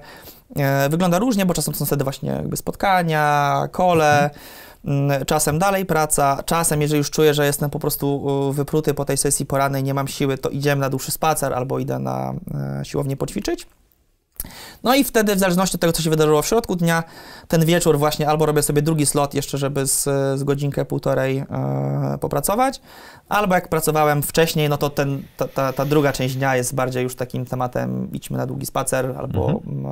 e, wygląda różnie, bo czasem są wtedy właśnie jakby spotkania, kole, mhm. czasem dalej praca, czasem jeżeli już czuję, że jestem po prostu wypruty po tej sesji porannej, nie mam siły, to idziemy na dłuższy spacer albo idę na siłownię poćwiczyć. No i wtedy, w zależności od tego, co się wydarzyło w środku dnia, ten wieczór właśnie albo robię sobie drugi slot jeszcze, żeby z, z godzinkę, półtorej e, popracować, albo jak pracowałem wcześniej, no to ten, ta, ta, ta, druga część dnia jest bardziej już takim tematem idźmy na długi spacer albo mhm.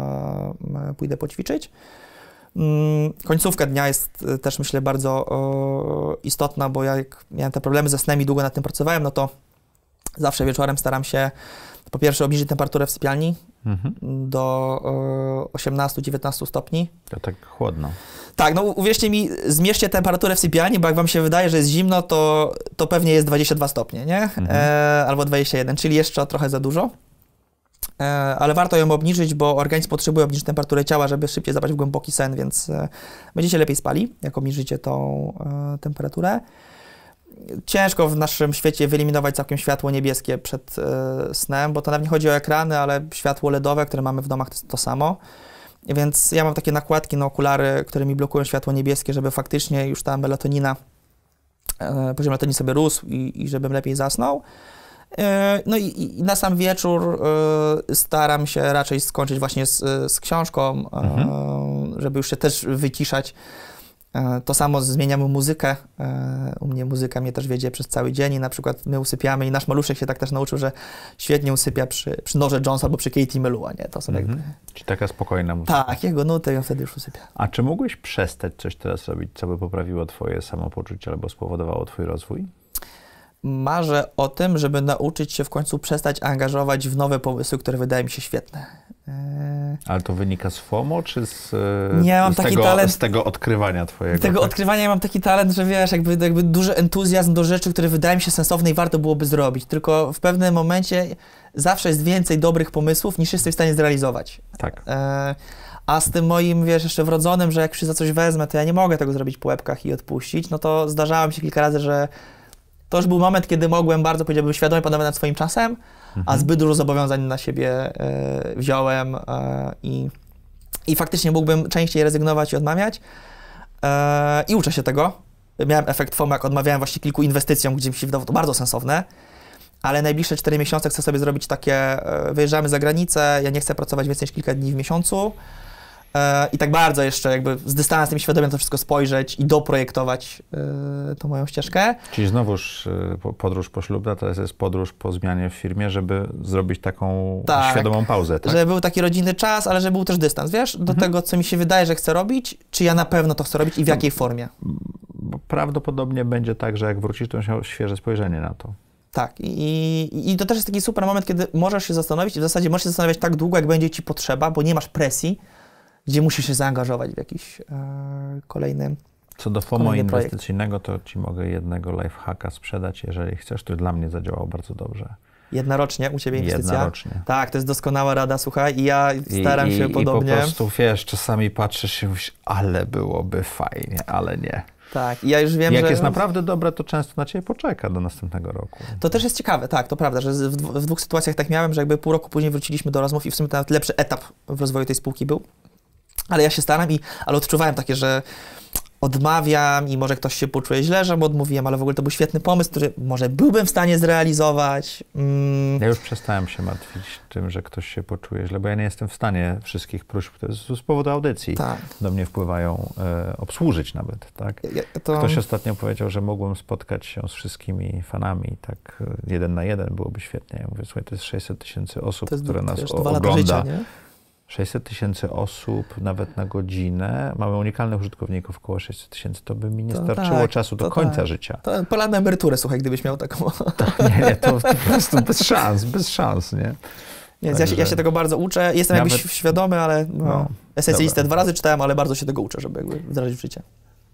e, pójdę poćwiczyć. Mm, końcówka dnia jest e, też, myślę, bardzo e, istotna, bo ja jak miałem te problemy ze snem i długo nad tym pracowałem, no to zawsze wieczorem staram się po pierwsze obniżyć temperaturę w sypialni mhm. do 18-19 e, stopni. To tak chłodno. Tak, no uwierzcie mi, zmierzcie temperaturę w sypialni, bo jak wam się wydaje, że jest zimno, to, to pewnie jest 22 stopnie, nie? Mhm. E, albo 21, czyli jeszcze trochę za dużo. E, ale warto ją obniżyć, bo organizm potrzebuje obniżyć temperaturę ciała, żeby szybciej zabrać w głęboki sen, więc e, będziecie lepiej spali, jak obniżycie tą e, temperaturę ciężko w naszym świecie wyeliminować całkiem światło niebieskie przed y, snem, bo to nawet nie chodzi o ekrany, ale światło LEDowe, które mamy w domach, to jest to samo. Więc ja mam takie nakładki na okulary, które mi blokują światło niebieskie, żeby faktycznie już ta melatonina, y, poziom melatoniny sobie rósł i, i żebym lepiej zasnął. Y, no i, i, na sam wieczór staram się raczej skończyć właśnie z, z książką, mhm. żeby już się też wyciszać E, to samo zmieniamy muzykę. E, u mnie muzyka mnie też wiedzie przez cały dzień i na przykład my usypiamy i nasz maluszek się tak też nauczył, że świetnie usypia przy, przy Norze Jones albo przy Katie Melua, nie? To są mm -hmm. jakby... Czyli taka spokojna muzyka. Tak, jego nuty i on wtedy już usypia. A czy mógłbyś przestać coś teraz robić, co by poprawiło twoje samopoczucie albo spowodowało twój rozwój? Marzę o tym, żeby nauczyć się w końcu przestać angażować w nowe pomysły, które wydają mi się świetne E, Ale to wynika z FOMO, czy z, e, nie, mam z, tego, talent, z tego odkrywania twojego? Z tego tak? odkrywania ja mam taki talent, że wiesz, jakby, jakby duży entuzjazm do rzeczy, które wydaje mi się sensowne i warto byłoby zrobić. Tylko w pewnym momencie zawsze jest więcej dobrych pomysłów, niż jesteś w stanie zrealizować. Tak. E, a z tym moim, wiesz, jeszcze wrodzonym, że jak się za coś wezmę, to ja nie mogę tego zrobić po łebkach i odpuścić, no to zdarzało mi się kilka razy, że to już był moment, kiedy mogłem bardzo, powiedziałbym, świadomie panować nad swoim czasem, mhm. a zbyt dużo zobowiązań na siebie e, wziąłem e, i, i faktycznie mógłbym częściej rezygnować i odmawiać. E, I uczę się tego. Miałem efekt FOMO, jak odmawiałem właśnie kilku inwestycjom, gdzie mi się wydawało to bardzo sensowne, ale najbliższe 4 miesiące chcę sobie zrobić takie, wyjeżdżamy za granicę, ja nie chcę pracować więcej niż kilka dni w miesiącu, E, i tak bardzo jeszcze jakby z dystansem świadomie to wszystko spojrzeć i doprojektować y, tą moją ścieżkę. Czyli znowuż y, podróż poślubna, teraz jest podróż po zmianie w firmie, żeby zrobić taką tak, świadomą pauzę, tak? żeby był taki rodzinny czas, ale żeby był też dystans, wiesz, do mhm. tego, co mi się wydaje, że chcę robić, czy ja na pewno to chcę robić i w no, jakiej formie. Bo prawdopodobnie będzie tak, że jak wrócisz, to się świeże spojrzenie na to. Tak, I, i, to też jest taki super moment, kiedy możesz się zastanowić i w zasadzie możesz się zastanawiać tak długo, jak będzie ci potrzeba, bo nie masz presji, gdzie musi się zaangażować w jakiś e, kolejny co do FOMO inwestycyjnego, to ci mogę jednego lifehacka sprzedać, jeżeli chcesz, to dla mnie zadziałało bardzo dobrze. Jednorocznie u ciebie inwestycja? Jednorocznie. Tak, to jest doskonała rada, słuchaj, i ja staram I, i, się podobnie. I po prostu, wiesz, czasami patrzysz się mówisz, ale byłoby fajnie, ale nie. Tak, I ja już wiem, Jak że... jest naprawdę dobre, to często na ciebie poczeka do następnego roku. To też jest ciekawe, tak, to prawda, że w, dwóch sytuacjach tak miałem, że jakby pół roku później wróciliśmy do rozmów i w sumie nawet lepszy etap w rozwoju tej spółki był, ale ja się staram i, ale odczuwałem takie, że odmawiam i może ktoś się poczuje źle, że mu odmówiłem, ale w ogóle to był świetny pomysł, który może byłbym w stanie zrealizować. Mm. Ja już przestałem się martwić tym, że ktoś się poczuje źle, bo ja nie jestem w stanie wszystkich próśb, które z powodu audycji tak. do mnie wpływają, e, obsłużyć nawet, tak? Ja, to... Ktoś ostatnio powiedział, że mogłem spotkać się z wszystkimi fanami, tak e, jeden na jeden byłoby świetnie. Ja mówię, słuchaj, to jest 600 tysięcy osób, jest, które nas o, ogląda. Życia, 600 tysięcy osób nawet na godzinę. Mamy unikalnych użytkowników około 600 tysięcy. To by mi nie to starczyło tak, czasu do końca tak. życia. To pola na emeryturę, słuchaj, gdybyś miał taką. To, tak, nie, nie, to, to po <laughs> prostu bez szans, bez szans, nie? Więc ja, się, ja, się, tego bardzo uczę. Jestem nawet... jakbyś świadomy, ale no, no, esencjalistę dwa razy czytałem, ale bardzo się tego uczę, żeby jakby wdrażać w życie.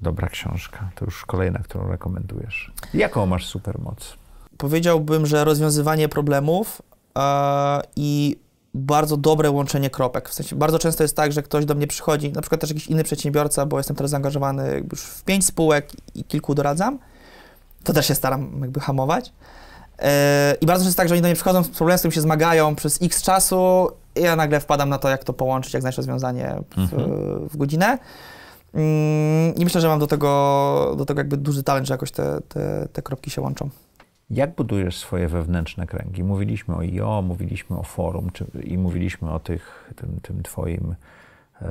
Dobra książka. To już kolejna, którą rekomendujesz. Jaką masz supermoc? Powiedziałbym, że rozwiązywanie problemów yy, i bardzo dobre łączenie kropek. W sensie bardzo często jest tak, że ktoś do mnie przychodzi, na przykład też jakiś inny przedsiębiorca, bo jestem teraz zaangażowany już w pięć spółek i kilku doradzam. To też się staram jakby hamować. E, I bardzo często jest tak, że oni do mnie przychodzą z problemem, z tym się zmagają przez x czasu i ja nagle wpadam na to, jak to połączyć, jak znaleźć rozwiązanie w, mhm. w godzinę. Mm, I myślę, że mam do tego, do tego jakby duży talent, że jakoś te, te, te kropki się łączą. Jak budujesz swoje wewnętrzne kręgi? Mówiliśmy o IO, mówiliśmy o forum czy, i mówiliśmy o tych, tym, tym twoim e,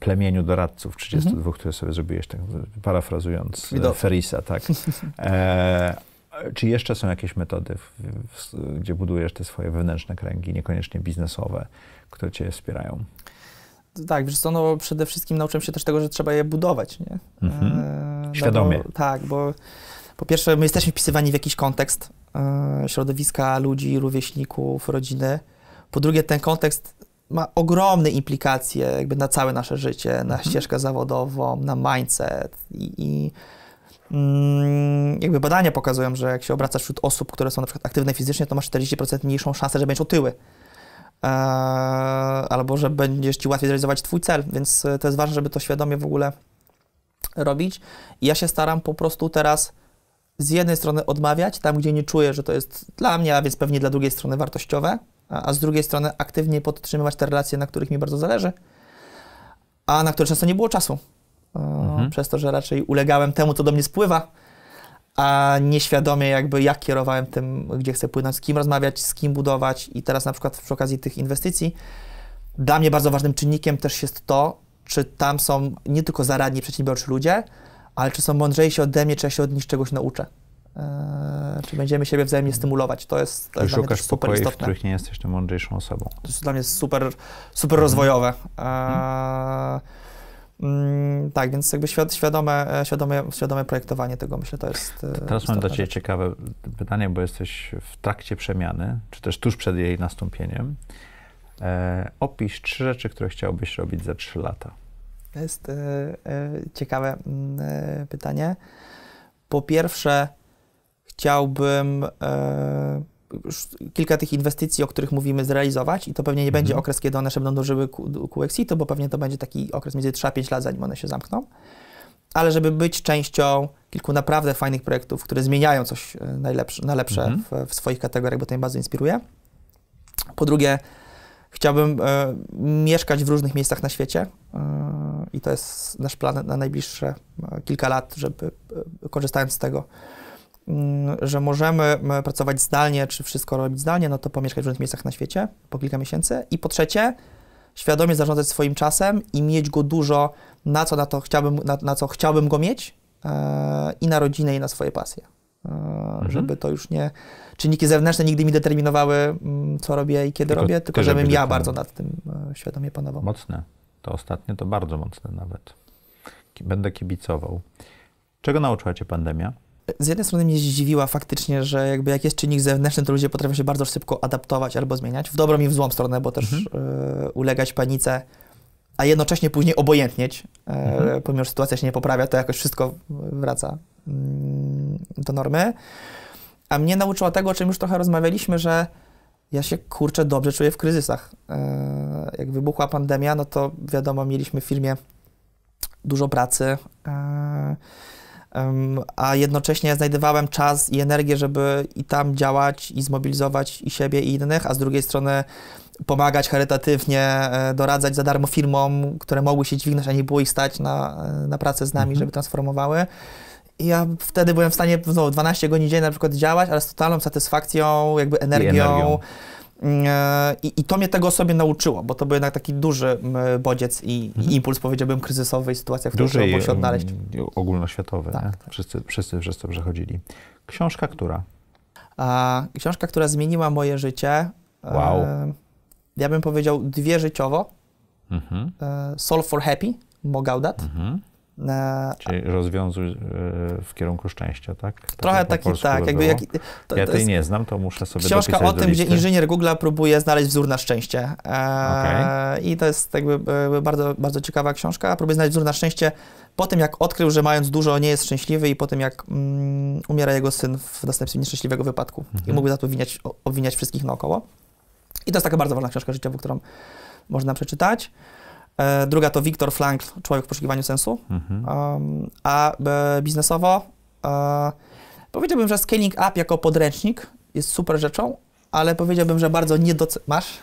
plemieniu doradców 32, mhm. które sobie zrobiłeś, tak parafrazując e, Ferisa, tak. <laughs> E, czy jeszcze są jakieś metody, w, w, gdzie budujesz te swoje wewnętrzne kręgi, niekoniecznie biznesowe, które cię wspierają? Tak, wiesz co, no przede wszystkim nauczyłem się też tego, że trzeba je budować, nie? Mhm. E, no Świadomie. tak, bo po pierwsze, my jesteśmy wpisywani w jakiś kontekst e, środowiska ludzi, rówieśników, rodziny. Po drugie, ten kontekst ma ogromne implikacje jakby na całe nasze życie, na mhm. ścieżkę zawodową, na mindset i, i mm, jakby badania pokazują, że jak się obracasz wśród osób, które są na przykład aktywne fizycznie, to masz 40% mniejszą szansę, że będziesz otyły. E, albo że będziesz ci łatwiej zrealizować twój cel, więc e, to jest ważne, żeby to świadomie w ogóle robić. I ja się staram po prostu teraz z jednej strony odmawiać tam, gdzie nie czuję, że to jest dla mnie, a więc pewnie dla drugiej strony wartościowe, a, z drugiej strony aktywnie podtrzymywać te relacje, na których mi bardzo zależy, a na które często nie było czasu. Mhm. Przez to, że raczej ulegałem temu, co do mnie spływa, a nieświadomie jakby jak kierowałem tym, gdzie chcę płynąć, z kim rozmawiać, z kim budować i teraz na przykład przy okazji tych inwestycji dla mnie bardzo ważnym czynnikiem też jest to, czy tam są nie tylko zaradni przedsiębiorczy ludzie, ale czy są mądrzejsi ode mnie, czy ja się od nich czegoś nauczę? Eee, czy będziemy siebie wzajemnie stymulować? To jest, to jest szukasz super pokoi, istotne. w których nie jesteś tą mądrzejszą osobą. To jest dla mnie super, super mhm. rozwojowe. Eee, Mm, tak, więc jakby świadome, e, świadome, świadome projektowanie tego, myślę, to jest. To e, teraz mam dla Ciebie tak. ciekawe pytanie, bo jesteś w trakcie przemiany, czy też tuż przed jej nastąpieniem. Eee, opisz trzy rzeczy, które chciałbyś robić za trzy lata. To jest e, e, ciekawe mm, e, pytanie. Po pierwsze, chciałbym kilka tych inwestycji, o których mówimy, zrealizować i to pewnie nie mhm. będzie okres, kiedy one się będą dążyły ku, ku exitu, bo pewnie to będzie taki okres między 3 a 5 lat, zanim one się zamkną. Ale żeby być częścią kilku naprawdę fajnych projektów, które zmieniają coś najlepsze, na lepsze mhm. w, w, swoich kategoriach, bo to mnie bardzo inspiruje. Po drugie, Chciałbym e, mieszkać w różnych miejscach na świecie e, i to jest nasz plan na najbliższe e, kilka lat, żeby e, korzystając z tego, mm, że możemy pracować zdalnie, czy wszystko robić zdalnie, no to pomieszkać w różnych miejscach na świecie po kilka miesięcy. I po trzecie, świadomie zarządzać swoim czasem i mieć go dużo, na co, na to chciałbym, na, na co chciałbym go mieć, e, i na rodzinę, i na swoje pasje. Mhm. żeby to już nie. Czynniki zewnętrzne nigdy mi determinowały, mm, co robię i kiedy tylko, robię, tylko żebym ja bardzo nad tym e, świadomie panował. Mocne. To ostatnie to bardzo mocne nawet. Będę kibicował. Czego nauczyła Cię pandemia? Z jednej strony mnie zdziwiła faktycznie, że jakby jak jest czynnik zewnętrzny, to ludzie potrafią się bardzo szybko adaptować albo zmieniać, w dobrą i w złą stronę, bo też mhm. E, ulegać panice, a jednocześnie później obojętnieć, e, mhm. pomimo że sytuacja się nie poprawia, to jakoś wszystko wraca Mm, do normy. A mnie nauczyła tego, o czym już trochę rozmawialiśmy, że ja się kurczę dobrze czuję w kryzysach. E, jak wybuchła pandemia, no to wiadomo, mieliśmy w firmie dużo pracy, e, a jednocześnie znajdowałem czas i energię, żeby i tam działać, i zmobilizować i siebie, i innych, a z drugiej strony pomagać charytatywnie, e, doradzać za darmo firmom, które mogły się dźwignąć, a nie było ich stać na, na pracę z nami, mhm. żeby transformowały ja wtedy byłem w stanie znowu 12 godzin dziennie na przykład działać, ale z totalną satysfakcją, jakby energią. I, energią. Mm, e, I, I, to mnie tego sobie nauczyło, bo to był jednak taki duży bodziec i, mhm. i impuls, powiedziałbym, kryzysowy i sytuacja, w której Dużej, trzeba było się mm, odnaleźć. Ogólnoświatowy. Tak, tak. Wszyscy, wszyscy przechodzili. Książka która? A, książka, która zmieniła moje życie. E, wow. E, ja bym powiedział dwie życiowo. Mhm. E, Soul for Happy, Mogaudat. Mhm. Czyli rozwiązuj e, w kierunku szczęścia, tak? tak trochę taki, tak. jakby jak, to, ja tej nie znam, to muszę sobie Książka o tym, gdzie inżynier Google próbuje znaleźć wzór na szczęście. E, okay. I to jest jakby e, bardzo, bardzo ciekawa książka. Próbuje znaleźć wzór na szczęście po tym, jak odkrył, że mając dużo nie jest szczęśliwy i po tym, jak mm, umiera jego syn w następstwie nieszczęśliwego wypadku. Mhm. I mógłby za to obwiniać, obwiniać wszystkich naokoło. I to jest taka bardzo ważna książka życiowa, którą można przeczytać. E, druga to Wiktor Frankl, Człowiek w poszukiwaniu sensu. Mhm. Um, a biznesowo e, powiedziałbym, że Scaling Up jako podręcznik jest super rzeczą, ale powiedziałbym, że bardzo nie doc... Masz?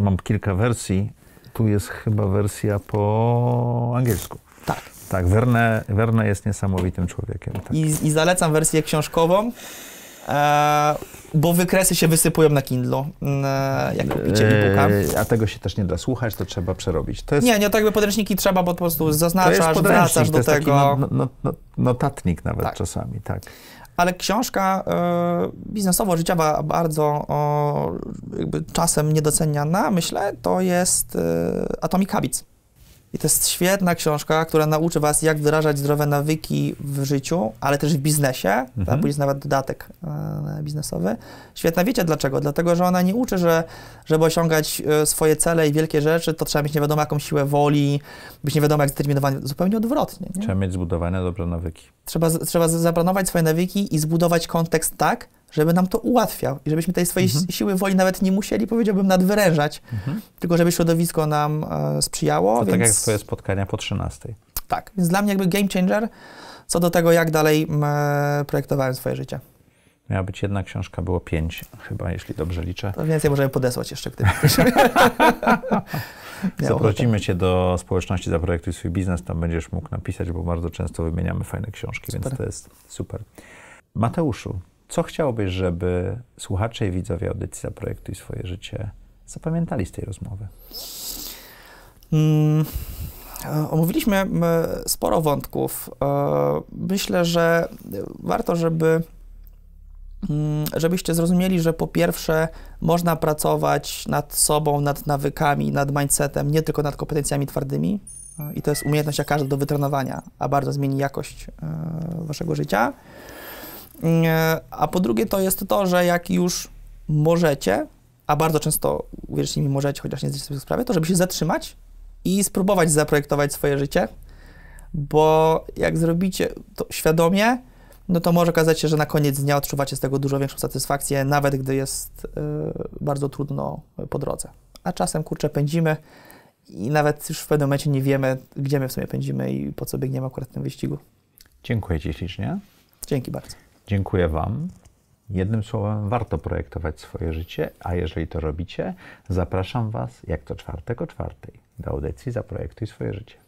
mam kilka wersji. Tu jest chyba wersja po angielsku. Tak. Tak, Werner jest niesamowitym człowiekiem. Tak. I, I zalecam wersję książkową E, bo wykresy się wysypują na Kindle, mm, e, jak kupicie eee, e-booka. A tego się też nie da słuchać, to trzeba przerobić. To jest, nie, nie, tak jakby podręczniki trzeba, bo po prostu zaznaczasz, wracasz do tego. Taki no- no-, no, no, notatnik nawet tak. czasami, tak. Ale książka y, e, biznesowo-życiowa, bardzo czasem niedoceniana, myślę, to jest y, Atomic Habits. I to jest świetna książka, która nauczy Was, jak wyrażać zdrowe nawyki w życiu, ale też w biznesie. Mhm. Tam jest nawet dodatek e, biznesowy. Świetna, wiecie dlaczego? Dlatego, że ona nie uczy, że żeby osiągać e, swoje cele i wielkie rzeczy, to trzeba mieć nie wiadomo jaką siłę woli, być nie wiadomo jak zdeterminowany. Zupełnie odwrotnie. Nie? Trzeba mieć zbudowane dobre nawyki. Trzeba, trzeba zaplanować swoje nawyki i zbudować kontekst tak, żeby nam to ułatwiał i żebyśmy tej swojej mhm. siły woli nawet nie musieli, powiedziałbym, nadwyrężać, mhm. tylko żeby środowisko nam e, sprzyjało. To więc... tak jak twoje spotkania po 13. Tak, więc dla mnie jakby game changer co do tego, jak dalej e, projektowałem swoje życie. Miała być jedna książka, było pięć chyba, jeśli dobrze liczę. To więcej możemy podesłać jeszcze, gdyby <laughs> Zaprosimy Cię do społeczności Zaprojektuj swój biznes, tam będziesz mógł napisać, bo bardzo często wymieniamy fajne książki, super. więc to jest super. Mateuszu, co chciałbyś, żeby słuchacze i widzowie audycji i swoje życie zapamiętali z tej rozmowy? Mm, e, omówiliśmy e, sporo wątków. E, myślę, że warto, żeby mm, żebyście zrozumieli, że po pierwsze można pracować nad sobą, nad nawykami, nad mindsetem, nie tylko nad kompetencjami twardymi. I to jest umiejętność jak każda do wytrenowania, a bardzo zmieni jakość waszego życia. A po drugie to jest to, że jak już możecie, a bardzo często, uwierzcie mi, możecie, chociaż nie zdajecie sobie sprawy, to żeby się zatrzymać i spróbować zaprojektować swoje życie, bo jak zrobicie to świadomie, no to może okazać się, że na koniec dnia odczuwacie z tego dużo większą satysfakcję, nawet gdy jest y, bardzo trudno po drodze. A czasem, kurczę, pędzimy i nawet już w pewnym momencie nie wiemy, gdzie my w sumie pędzimy i po co biegniemy akurat w tym wyścigu. Dziękuję Ci ślicznie. Dzięki bardzo. Dziękuję Wam. Jednym słowem, warto projektować swoje życie, a jeżeli to robicie, zapraszam Was jak to czwartek o czwartej do audycji Zaprojektuj swoje życie.